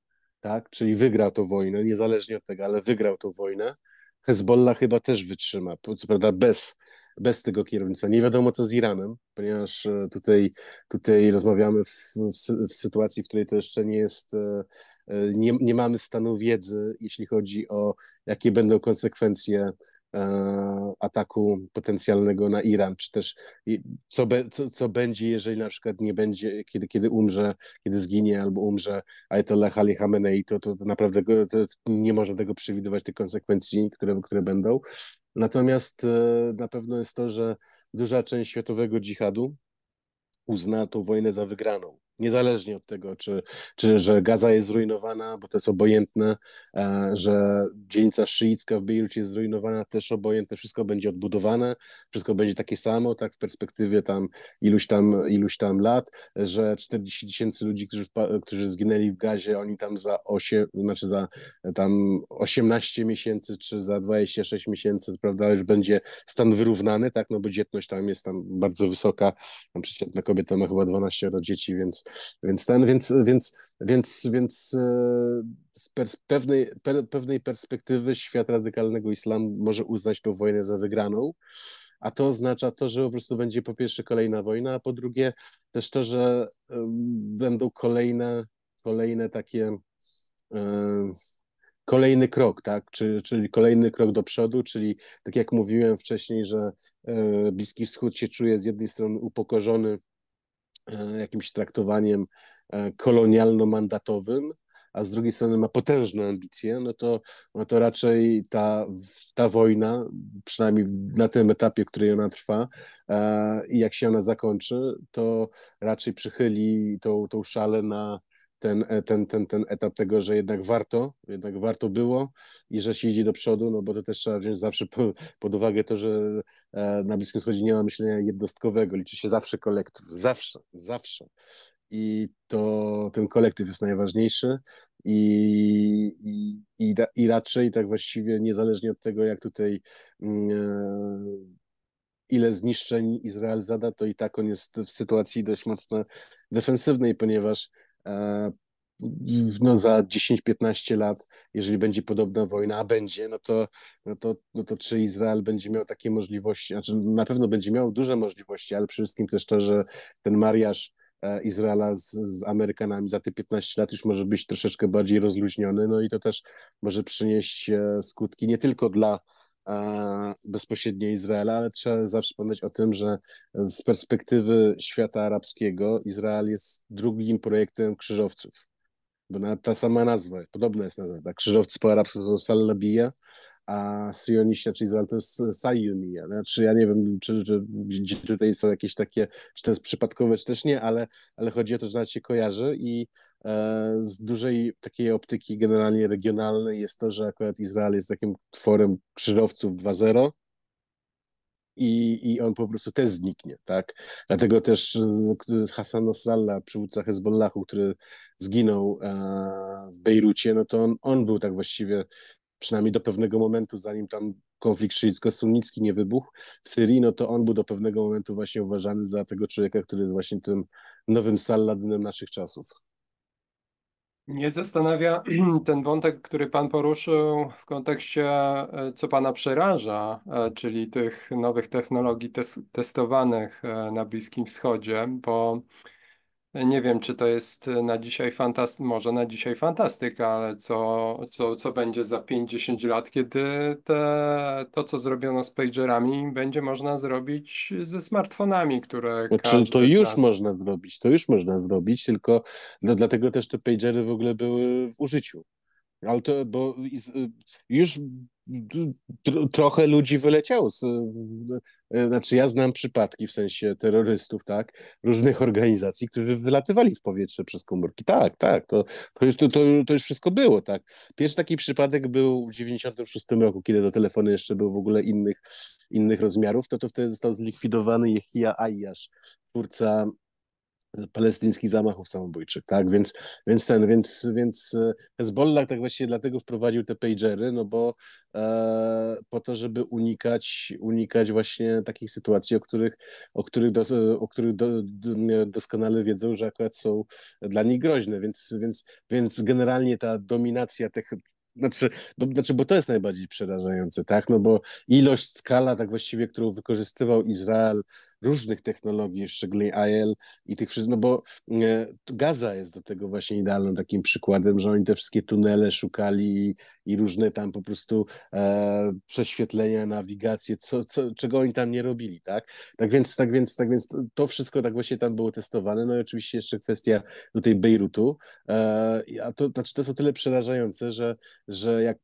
S2: tak? Czyli wygra tą wojnę, niezależnie od tego, ale wygrał tą wojnę. Hezbollah chyba też wytrzyma, co prawda bez, bez tego kierownictwa. Nie wiadomo co z Iranem, ponieważ e, tutaj, tutaj rozmawiamy w, w, w sytuacji, w której to jeszcze nie jest, e, e, nie, nie mamy stanu wiedzy, jeśli chodzi o jakie będą konsekwencje E, ataku potencjalnego na Iran, czy też co, be, co, co będzie, jeżeli na przykład nie będzie, kiedy, kiedy umrze, kiedy zginie albo umrze Ayatollah Ali Khamenei, to, to, to naprawdę go, to nie można tego przewidywać, tych konsekwencji, które, które będą. Natomiast e, na pewno jest to, że duża część światowego dżihadu uzna tą wojnę za wygraną niezależnie od tego, czy, czy że Gaza jest zrujnowana, bo to jest obojętne, e, że dzielnica szyicka w Beirucie jest zrujnowana, też obojętne, wszystko będzie odbudowane, wszystko będzie takie samo, tak, w perspektywie tam iluś tam, iluś tam lat, że 40 tysięcy ludzi, którzy, którzy zginęli w Gazie, oni tam za 8, znaczy za tam 18 miesięcy, czy za 26 miesięcy, prawda, już będzie stan wyrównany, tak, no bo dzietność tam jest tam bardzo wysoka, tam przeciętna kobieta ma chyba 12 dzieci, więc więc ten, więc, więc, więc, więc e, z pers pewnej, per pewnej perspektywy świat radykalnego islamu może uznać tą wojnę za wygraną, a to oznacza to, że po prostu będzie po pierwsze kolejna wojna, a po drugie też to, że e, będą kolejne, kolejne takie e, kolejny krok, tak? Czyli, czyli kolejny krok do przodu, czyli tak jak mówiłem wcześniej, że Bliski Wschód się czuje z jednej strony upokorzony E, jakimś traktowaniem e, kolonialno-mandatowym, a z drugiej strony ma potężne ambicje, no to, no to raczej ta, ta wojna, przynajmniej na tym etapie, której ona trwa, e, i jak się ona zakończy, to raczej przychyli tą, tą szalę na, ten, e, ten, ten, ten etap tego, że jednak warto, jednak warto było i że się idzie do przodu, no bo to też trzeba wziąć zawsze pod uwagę to, że e, na Bliskim Wschodzie nie ma myślenia jednostkowego, liczy się zawsze kolektyw, zawsze, zawsze. I to ten kolektyw jest najważniejszy i, i, i raczej tak właściwie niezależnie od tego, jak tutaj mm, e, ile zniszczeń Izrael zada, to i tak on jest w sytuacji dość mocno defensywnej, ponieważ E, no za 10-15 lat, jeżeli będzie podobna wojna, a będzie, no to, no, to, no to czy Izrael będzie miał takie możliwości, znaczy na pewno będzie miał duże możliwości, ale przede wszystkim też to, że ten mariaż e, Izraela z, z Amerykanami za te 15 lat już może być troszeczkę bardziej rozluźniony, no i to też może przynieść e, skutki nie tylko dla E, bezpośrednio Izraela, ale trzeba zawsze pamiętać o tym, że z perspektywy świata arabskiego Izrael jest drugim projektem krzyżowców, bo ta sama nazwa, podobna jest nazwa, tak? krzyżowcy po arabsku są Salabija, a syjoniści, czyli to jest sajunia, znaczy ja nie wiem, czy, czy, czy tutaj są jakieś takie, czy to jest przypadkowe, czy też nie, ale, ale chodzi o to, że nawet się kojarzy i e, z dużej takiej optyki generalnie regionalnej jest to, że akurat Izrael jest takim tworem krzyżowców 2.0, i, i on po prostu też zniknie, tak? Dlatego też Hassan Nasrallah, przywódca Hezbollahu, który zginął e, w Bejrucie, no to on, on był tak właściwie przynajmniej do pewnego momentu, zanim tam konflikt szyicko-sunnicki nie wybuchł w Syrii, no to on był do pewnego momentu właśnie uważany za tego człowieka, który jest właśnie tym nowym Saladynem naszych czasów.
S1: Mnie zastanawia ten wątek, który Pan poruszył w kontekście, e, co Pana przeraża, e, czyli tych nowych technologii tes testowanych e, na Bliskim Wschodzie, bo nie wiem, czy to jest e, na dzisiaj fantastyka, może na dzisiaj fantastyka, ale co, co, co będzie za 50 lat, kiedy te, to, co zrobiono z pagerami, będzie można zrobić ze smartfonami, które. Znaczy, to już nas...
S2: można zrobić, to już można zrobić, tylko no, dlatego też te pagery w ogóle były w użyciu. Ale to, bo y, już trochę ludzi wyleciało. Y, y, znaczy, ja znam przypadki w sensie terrorystów, tak, różnych organizacji, którzy wylatywali w powietrze przez komórki. Tak, tak, to, to, już, to, to już wszystko było, tak. Pierwszy taki przypadek był w 96 roku, kiedy do telefony jeszcze był w ogóle innych, innych rozmiarów, to, to wtedy został zlikwidowany Yehia Ayyash, twórca palestyński zamachów samobójczych, tak? Więc, więc ten, więc, więc e, Hezbollah tak właściwie dlatego wprowadził te pagery, no bo e, po to, żeby unikać, unikać właśnie takich sytuacji, o których, o których, do, e, o których do, doskonale wiedzą, że akurat są dla nich groźne, więc, więc, więc generalnie ta dominacja tych znaczy, do, znaczy, bo to jest najbardziej przerażające, tak? No bo ilość, skala, tak właściwie, którą wykorzystywał Izrael różnych technologii, szczególnie AL i tych wszystkich, no bo e, Gaza jest do tego właśnie idealnym takim przykładem, że oni te wszystkie tunele szukali i, i różne tam po prostu e, prześwietlenia, nawigacje, co, co, czego oni tam nie robili, tak? Tak więc, tak więc, tak więc to wszystko tak właśnie tam było testowane, no i oczywiście jeszcze kwestia tutaj Bejrutu, e, a to, znaczy to jest o tyle przerażające, że, że jak,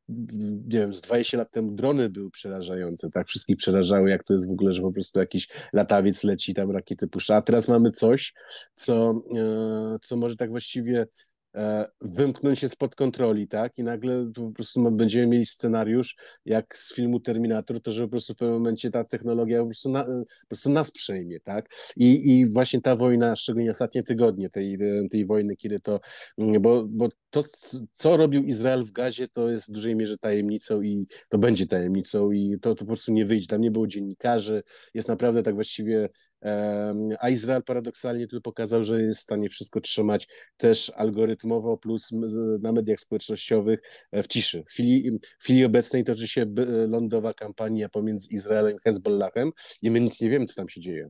S2: nie wiem, z 20 lat temu drony były przerażające, tak? Wszystkich przerażały, jak to jest w ogóle, że po prostu jakiś latawiec leci tam rakiety puszcza, a teraz mamy coś, co, e, co może tak właściwie E, wymknąć się spod kontroli, tak? I nagle po prostu no, będziemy mieli scenariusz, jak z filmu Terminator, to że po prostu w pewnym momencie ta technologia po prostu, na, e, po prostu nas przejmie, tak? I, I właśnie ta wojna, szczególnie ostatnie tygodnie tej, e, tej wojny, kiedy to, mm, bo, bo to, co robił Izrael w Gazie, to jest w dużej mierze tajemnicą i to będzie tajemnicą i to, to po prostu nie wyjdzie. Tam nie było dziennikarzy, jest naprawdę tak właściwie a Izrael paradoksalnie tu pokazał, że jest w stanie wszystko trzymać też algorytm mowa plus na mediach społecznościowych e, w ciszy. W chwili, w chwili obecnej toczy się e, lądowa kampania pomiędzy Izraelem i Hezbollahem i my nic nie wiemy, co tam się dzieje.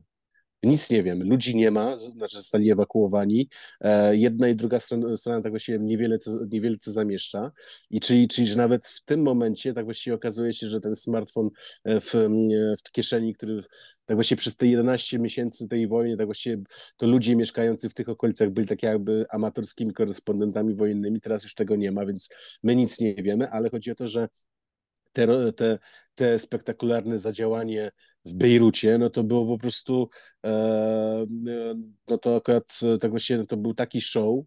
S2: Nic nie wiem, ludzi nie ma, znaczy zostali ewakuowani. E, jedna i druga strona, strona tak właściwie niewiele, niewiele co zamieszcza. I czyli, czyli, że nawet w tym momencie tak właściwie okazuje się, że ten smartfon e, w, w kieszeni, który tak właściwie przez te 11 miesięcy tej wojny, tak właściwie to ludzie mieszkający w tych okolicach byli tak jakby amatorskimi korespondentami wojennymi, teraz już tego nie ma, więc my nic nie wiemy, ale chodzi o to, że te, te, te spektakularne zadziałanie w Bejrucie, no to było po prostu, e, e, no to akurat e, tak właściwie no to był taki show,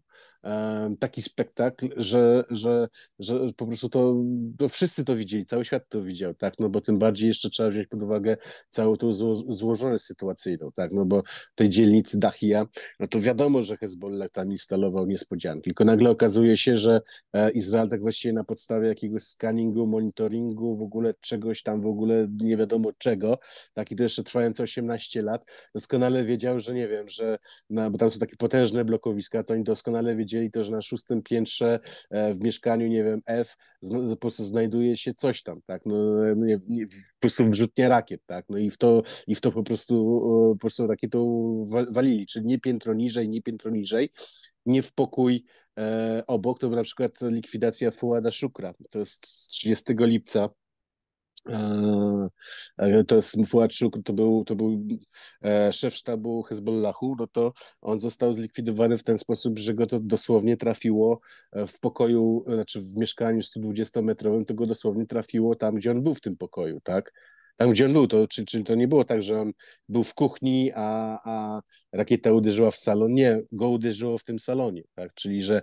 S2: taki spektakl, że, że, że po prostu to, to wszyscy to widzieli, cały świat to widział, tak, no bo tym bardziej jeszcze trzeba wziąć pod uwagę całą tą zło, złożoność sytuacyjną, tak, no bo tej dzielnicy Dachia, no to wiadomo, że Hezbollah tam instalował niespodzianki, tylko nagle okazuje się, że e, Izrael tak właściwie na podstawie jakiegoś scanningu, monitoringu, w ogóle czegoś tam, w ogóle nie wiadomo czego, tak, i to jeszcze trwające 18 lat, doskonale wiedział, że nie wiem, że, no, bo tam są takie potężne blokowiska, to oni doskonale wiedzieli, widzieli to, że na szóstym piętrze e, w mieszkaniu, nie wiem, F po prostu znajduje się coś tam, tak, no, nie, nie, po prostu wrzutnia rakiet, tak, no i w to, i w to po prostu, e, po prostu takie to walili, czyli nie piętro niżej, nie piętro niżej, nie w pokój e, obok, to była na przykład likwidacja Fuada Szukra, to jest 30 lipca E, e, to jest Mufuaczuk, to był, to był e, szef sztabu Hezbollahu, no to on został zlikwidowany w ten sposób, że go to dosłownie trafiło w pokoju, znaczy w mieszkaniu 120-metrowym, to go dosłownie trafiło tam, gdzie on był w tym pokoju, tak? Tam, gdzie on był, to, czy, czy to nie było tak, że on był w kuchni, a, a rakieta uderzyła w salon? Nie, go uderzyło w tym salonie, tak? Czyli, że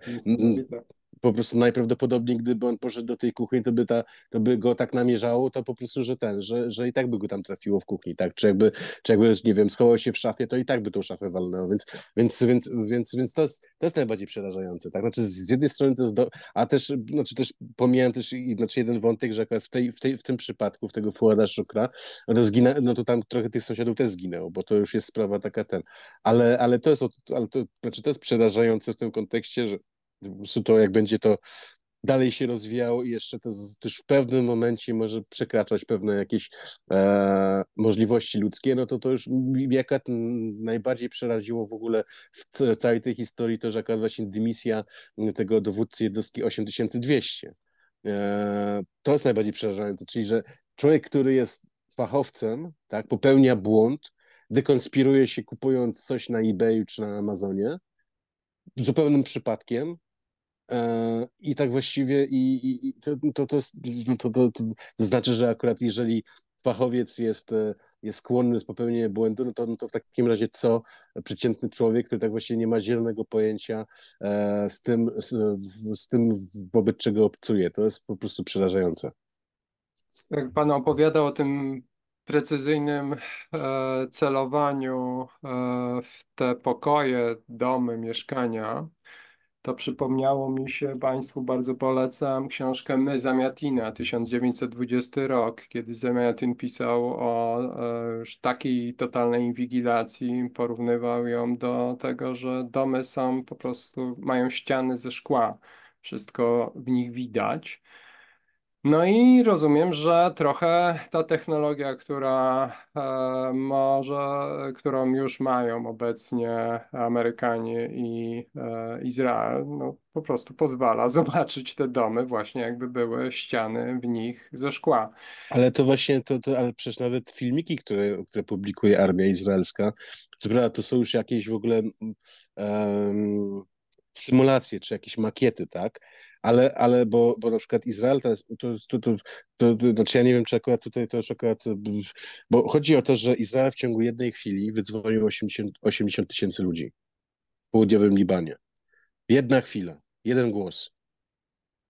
S2: po prostu najprawdopodobniej, gdyby on poszedł do tej kuchni, to by, ta, to by go tak namierzało, to po prostu, że ten, że, że i tak by go tam trafiło w kuchni, tak? Czy jakby, czy jakby nie wiem, schował się w szafie, to i tak by tą szafę walnęło, więc, więc, więc, więc, więc to, jest, to jest najbardziej przerażające, tak? Znaczy z jednej strony to jest, do, a też, znaczy też pomijam też znaczy jeden wątek, że w, tej, w, tej, w tym przypadku, w tego Fuada Szukra, to, zginę, no to tam trochę tych sąsiadów też zginęło, bo to już jest sprawa taka ten, ale, ale to jest, ale to, znaczy to jest przerażające w tym kontekście, że to jak będzie to dalej się rozwijało i jeszcze to też w pewnym momencie może przekraczać pewne jakieś e, możliwości ludzkie, no to to już jaka najbardziej przeraziło w ogóle w całej tej historii to, że akurat właśnie dymisja tego dowódcy jednostki 8200. E, to jest najbardziej przerażające, czyli że człowiek, który jest fachowcem, tak, popełnia błąd, dekonspiruje się kupując coś na eBayu czy na Amazonie, zupełnym przypadkiem, E, I tak właściwie i, i no to, to, to, no to, to, to znaczy, że akurat jeżeli fachowiec jest, e, jest skłonny do popełnienia błędu, no to, no to w takim razie co przeciętny człowiek, który tak właśnie nie ma zielonego pojęcia e, z, tym, z, z, tym, wobec czego obcuje. To jest po prostu przerażające.
S1: Jak Pan opowiadał o tym precyzyjnym celowaniu w te pokoje, domy, mieszkania, to przypomniało mi się, Państwu bardzo polecam książkę My Zamiatina, 1920 rok, kiedy Zamiatin pisał o e, już takiej totalnej inwigilacji, porównywał ją do tego, że domy są po prostu, mają ściany ze szkła, wszystko w nich widać. No i rozumiem, że trochę ta technologia, która e, może, którą już mają obecnie Amerykanie i e, Izrael, no, po prostu pozwala zobaczyć te domy właśnie jakby były ściany w nich ze szkła.
S2: Ale to właśnie, to, to ale przecież nawet filmiki, które, które publikuje armia izraelska, co prawda to są już jakieś w ogóle um, symulacje czy jakieś makiety, tak? ale, ale bo, bo na przykład Izrael to jest, to, to, to, to, znaczy ja nie wiem, czy akurat tutaj to jest akurat, y,
S1: bo chodzi o to, że
S2: Izrael w ciągu jednej chwili wydzwonił 80, 80 tysięcy ludzi w południowym Libanie. Jedna chwila, jeden głos.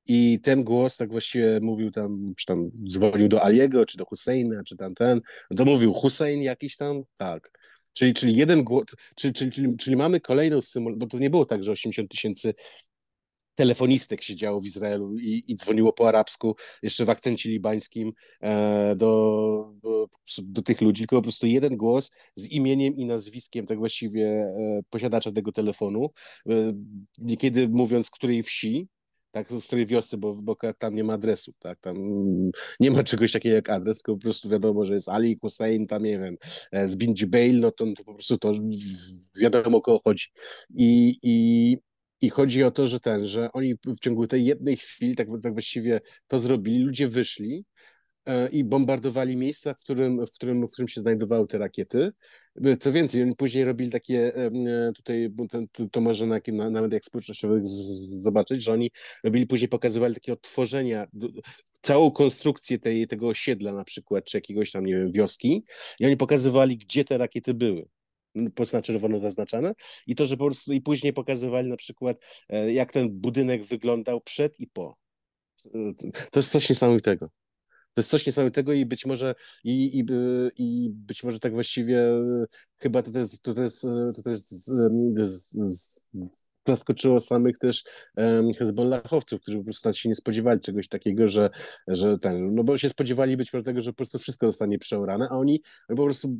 S2: I ten głos tak właściwie mówił tam, czy tam dzwonił do Aliego, czy do Husseina, czy tam ten. mówił Hussein jakiś tam, tak. Czyli, czyli jeden głos, czyli, czyli, czyli, mamy kolejną symulację, bo to nie było tak, że 80 tysięcy telefonistek się działo w Izraelu i, i dzwoniło po arabsku, jeszcze w akcencie libańskim e, do, do, do, tych ludzi, tylko po prostu jeden głos z imieniem i nazwiskiem tak właściwie e, posiadacza tego telefonu, e, niekiedy mówiąc której wsi, tak, w której wiosce, bo, bo tam nie ma adresu, tak, tam nie ma czegoś takiego jak adres, tylko po prostu wiadomo, że jest Ali Hussein, tam nie wiem, e, z Binji no to, to, po prostu to wiadomo o kogo chodzi. I, i, i chodzi o to, że ten, że oni w ciągu tej jednej chwili, tak, tak właściwie to zrobili, ludzie wyszli e, i bombardowali miejsca, w którym, w, którym, w którym się znajdowały te rakiety. E, co więcej, oni później robili takie, e, tutaj to może na, na, na mediach społecznościowych z, zobaczyć, że oni robili później, pokazywali takie odtworzenia, całą konstrukcję tej, tego osiedla na przykład, czy jakiegoś tam, nie wiem, wioski i oni pokazywali, gdzie te rakiety były na czerwono zaznaczane i to, że po prostu i później pokazywali na przykład e, jak ten budynek wyglądał przed i po. To jest coś niesamowitego. To jest coś niesamowitego i być może i, i, e, i być może tak właściwie e, chyba to też, to też, to też zaskoczyło samych też um, Hezbollahowców, którzy po prostu się nie spodziewali czegoś takiego, że, że ten, no bo się spodziewali być może tego, że po prostu wszystko zostanie przeorane, a oni po prostu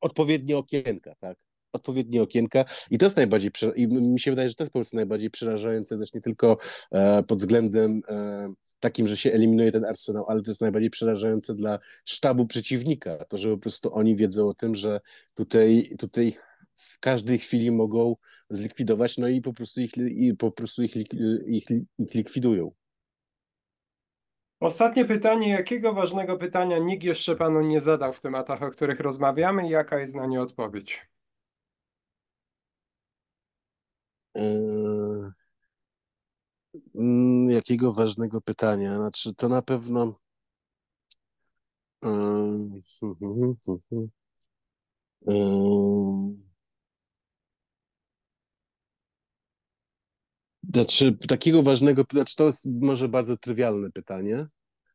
S2: odpowiednie okienka, tak? odpowiednie okienka i to jest najbardziej, i mi się wydaje, że to jest po prostu najbardziej przerażające też znaczy nie tylko e, pod względem e, takim, że się eliminuje ten arsenał, ale to jest najbardziej przerażające dla sztabu przeciwnika, to, że po prostu oni wiedzą o tym, że tutaj, tutaj w każdej chwili mogą zlikwidować, no i po prostu ich, i po prostu ich, ich, ich likwidują.
S1: Ostatnie pytanie. Jakiego ważnego pytania nikt jeszcze panu nie zadał w tematach, o których rozmawiamy i jaka jest na nie odpowiedź?
S2: Yy... Jakiego ważnego pytania? Znaczy, to na pewno. Yy... Yy... Znaczy, takiego ważnego, znaczy to jest może bardzo trywialne pytanie,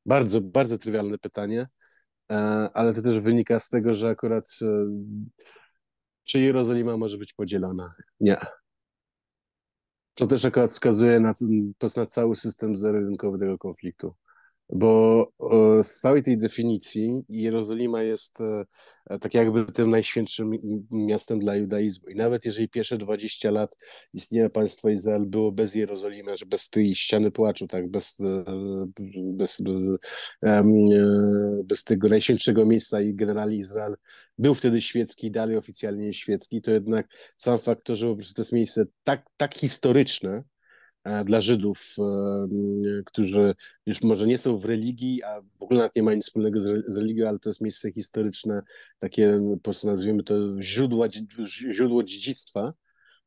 S2: bardzo, bardzo trywialne pytanie, e, ale to też wynika z tego, że akurat e, czy Jerozolima może być podzielona? Nie. Co też akurat wskazuje na, to na cały system zero tego konfliktu bo e, z całej tej definicji Jerozolima jest e, e, tak jakby tym najświętszym miastem dla judaizmu. I nawet jeżeli pierwsze 20 lat istnienia państwa Izrael było bez Jerozolimy, że bez tej ściany płaczu, tak, bez, bez, bez tego najświętszego miejsca i generalnie Izrael był wtedy świecki, dalej oficjalnie świecki, to jednak sam fakt to, że po prostu to jest miejsce tak, tak historyczne, E, dla Żydów, e, którzy już może nie są w religii, a w ogóle nawet nie mają nic wspólnego z, religią, ale to jest miejsce historyczne, takie po prostu nazwijmy to źródła, źródło dziedzictwa,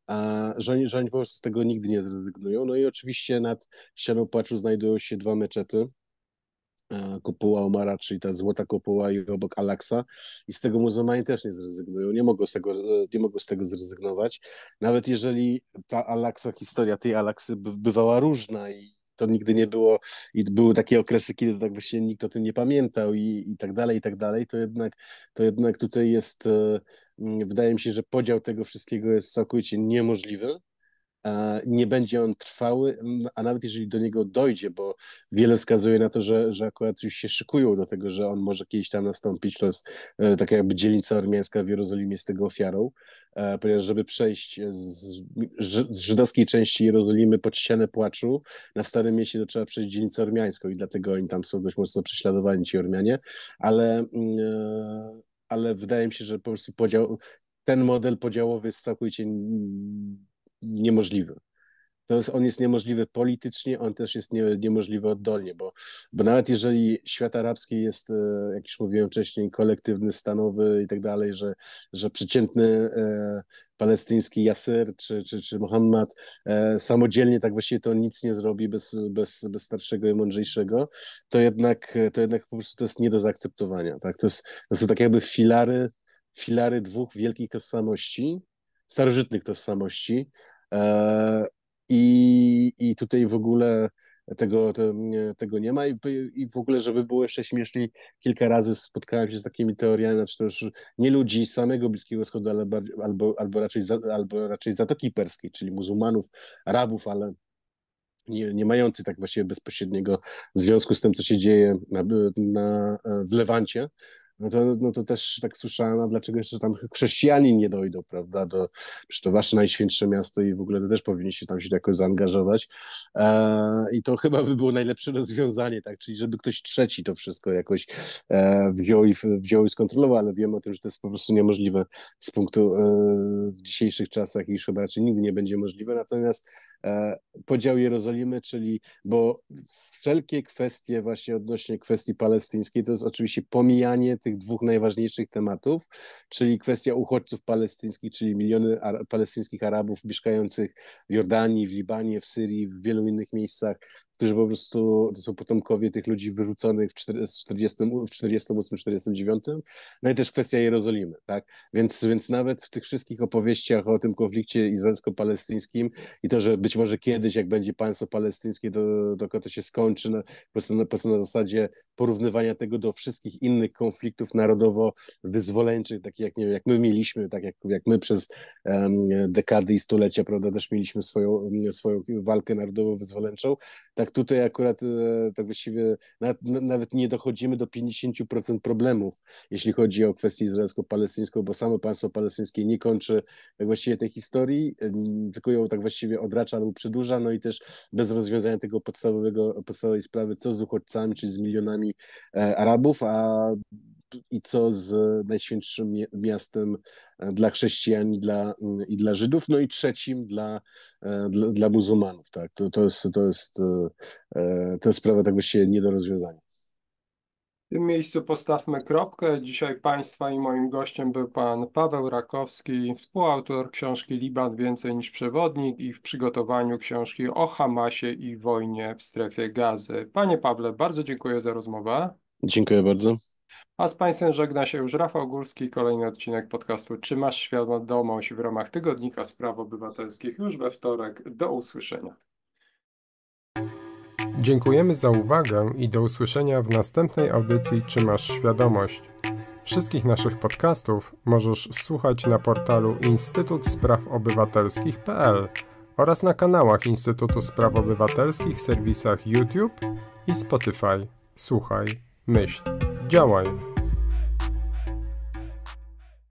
S2: a że oni, że oni po prostu z tego nigdy nie zrezygnują. No i oczywiście nad ścianą płaczu znajdują się dwa meczety, E, kopuła Omara, czyli ta złota kopuła i obok Alaksa i z tego muzułmanie też nie zrezygnują, nie mogą z tego, e, nie mogą z tego zrezygnować. Nawet jeżeli ta Alaksa, historia tej Alaksy bywała różna i to nigdy nie było i były takie okresy, kiedy tak właśnie nikt o tym nie pamiętał i, i tak dalej, i tak dalej, to jednak, to jednak tutaj jest, e, wydaje mi się, że podział tego wszystkiego jest całkowicie niemożliwy nie będzie on trwały, a nawet jeżeli do niego dojdzie, bo wiele wskazuje na to, że, że akurat już się szykują do tego, że on może kiedyś tam nastąpić. To jest e, taka jakby dzielnica ormiańska w Jerozolimie z tego ofiarą, e, ponieważ żeby przejść z, z żydowskiej części Jerozolimy pod ścianę płaczu, na Starym Mieście to trzeba przejść dzielnicę ormiańską i dlatego oni tam są dość mocno prześladowani, ci Ormianie, ale... Mm, e, ale wydaje mi się, że po prostu podział, ten model podziałowy jest całkowicie niemożliwy. To jest, on jest niemożliwy politycznie, on też jest nie, niemożliwy oddolnie, bo, bo nawet jeżeli świat arabski jest, e, jak już mówiłem wcześniej, kolektywny, stanowy i tak dalej, że, że przeciętny e, palestyński Yasser czy, czy, czy Mohammad e, samodzielnie tak właściwie to nic nie zrobi bez, bez, bez starszego i mądrzejszego, to jednak, to jednak po prostu to jest nie do zaakceptowania. Tak? To, jest, to są tak jakby filary, filary dwóch wielkich tożsamości, starożytnych tożsamości, E, I, i tutaj w ogóle tego, tego nie ma I, i w ogóle, żeby było jeszcze śmieszniej, kilka razy spotkałem się z takimi teoriami, znaczy to już nie ludzi z samego Bliskiego Wschodu, ale bardziej, albo, albo, raczej za, albo raczej Zatoki Perskiej, czyli muzułmanów, Arabów, ale nie, nie mający tak właściwie bezpośredniego związku z tym, co się dzieje na, na, w Lewancie, no to, no to też tak słyszałem, a dlaczego jeszcze tam chrześcijanie nie dojdą, prawda? Do, przecież to wasze najświętsze miasto i w ogóle to też powinniście tam się jakoś zaangażować. E, I to chyba by było najlepsze rozwiązanie, tak? Czyli żeby ktoś trzeci to wszystko jakoś e, wziął, i, wziął i skontrolował, ale wiemy o tym, że to jest po prostu niemożliwe z punktu e, w dzisiejszych czasach i już chyba raczej nigdy nie będzie możliwe. Natomiast e, podział Jerozolimy, czyli bo wszelkie kwestie właśnie odnośnie kwestii palestyńskiej to jest oczywiście pomijanie tych dwóch najważniejszych tematów, czyli kwestia uchodźców palestyńskich, czyli miliony ar- palestyńskich Arabów mieszkających w Jordanii, w Libanie, w Syrii, w wielu innych miejscach, którzy po prostu to są potomkowie tych ludzi wyrzuconych w 48-49, no i też kwestia Jerozolimy, tak? Więc, więc nawet w tych wszystkich opowieściach o tym konflikcie izraelsko-palestyńskim i to, że być może kiedyś, jak będzie państwo palestyńskie, to, to, to się skończy na, no, po, prostu, na, po prostu na zasadzie porównywania tego do wszystkich innych konfliktów narodowo-wyzwoleńczych, takich jak, nie wiem, jak my mieliśmy, tak jak, jak my przez um, dekady i stulecia, prawda, też mieliśmy swoją, swoją walkę narodowo-wyzwoleńczą, tak tak tutaj akurat e, tak właściwie nawet, nawet nie dochodzimy do 50% problemów, jeśli chodzi o kwestię izraelsko-palestyńską, bo samo państwo palestyńskie nie kończy tak właściwie tej historii, tylko ją tak właściwie odracza albo przedłuża, no i też bez rozwiązania tego podstawowego, podstawowej sprawy, co z uchodźcami, czy z milionami e, Arabów, a i co z najświętszym miastem e, dla chrześcijan i dla, mm, i dla Żydów, no i trzecim dla, e, dla, dla muzułmanów. Tak? To, to, jest, to, jest, e, to jest sprawa tak właściwie nie do rozwiązania.
S1: W tym miejscu postawmy kropkę. Dzisiaj Państwa i moim gościem był Pan Paweł Rakowski, współautor książki Liban Więcej niż Przewodnik i w przygotowaniu książki o Hamasie i wojnie w strefie gazy. Panie Pawle, bardzo dziękuję za rozmowę.
S2: Dziękuję bardzo.
S1: A z Państwem żegna się już Rafał Górski, kolejny odcinek podcastu Czy masz świadomość w ramach Tygodnika Spraw Obywatelskich już we wtorek. Do usłyszenia. Dziękujemy za uwagę i do usłyszenia w następnej audycji Czy masz świadomość? Wszystkich naszych podcastów możesz słuchać na portalu Instytut Spraw Obywatelskich.pl oraz na kanałach Instytutu Spraw Obywatelskich w serwisach YouTube i Spotify. Słuchaj. myśl, działaj.